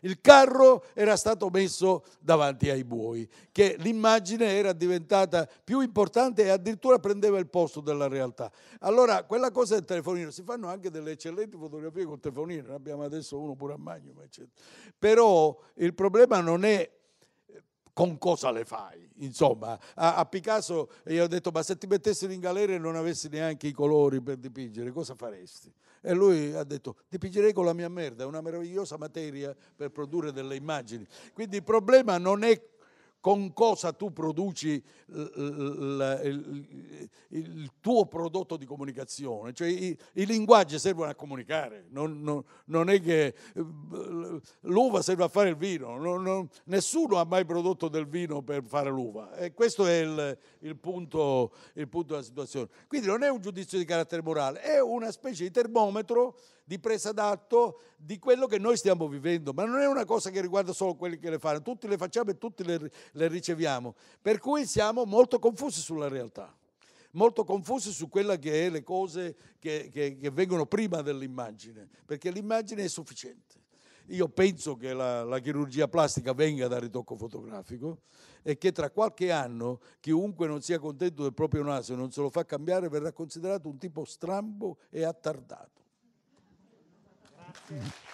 il carro era stato messo davanti ai buoi, che l'immagine era diventata più importante e addirittura prendeva il posto della realtà. Allora, quella cosa del telefonino, si fanno anche delle eccellenti fotografie col telefonino, ne abbiamo adesso uno pure a Magno, eccetera. Però il problema non è con cosa le fai? Insomma, a, a Picasso gli ho detto, ma se ti mettessero in galera e non avessi neanche i colori per dipingere, cosa faresti? E lui ha detto, dipingerei con la mia merda, è una meravigliosa materia per produrre delle immagini. Quindi il problema non è con cosa tu produci il, il, il tuo prodotto di comunicazione. Cioè, i, i, linguaggi servono a comunicare, non, non, non, è che eh, l'uva serve a fare il vino, non, nessuno ha mai prodotto del vino per fare l'uva. E questo è il, il, punto, il punto della situazione. Quindi non è un giudizio di carattere morale, è una specie di termometro di presa d'atto di quello che noi stiamo vivendo, ma non è una cosa che riguarda solo quelli che le fanno, tutti le facciamo e tutti le, le riceviamo, per cui siamo molto confusi sulla realtà molto confusi su quelle che è le cose che, che, che vengono prima dell'immagine, perché l'immagine è sufficiente. Io penso che la, la, chirurgia plastica venga dal ritocco fotografico e che tra qualche anno chiunque non sia contento del proprio naso e non se lo fa cambiare verrà considerato un tipo strambo e attardato. Mm-hmm.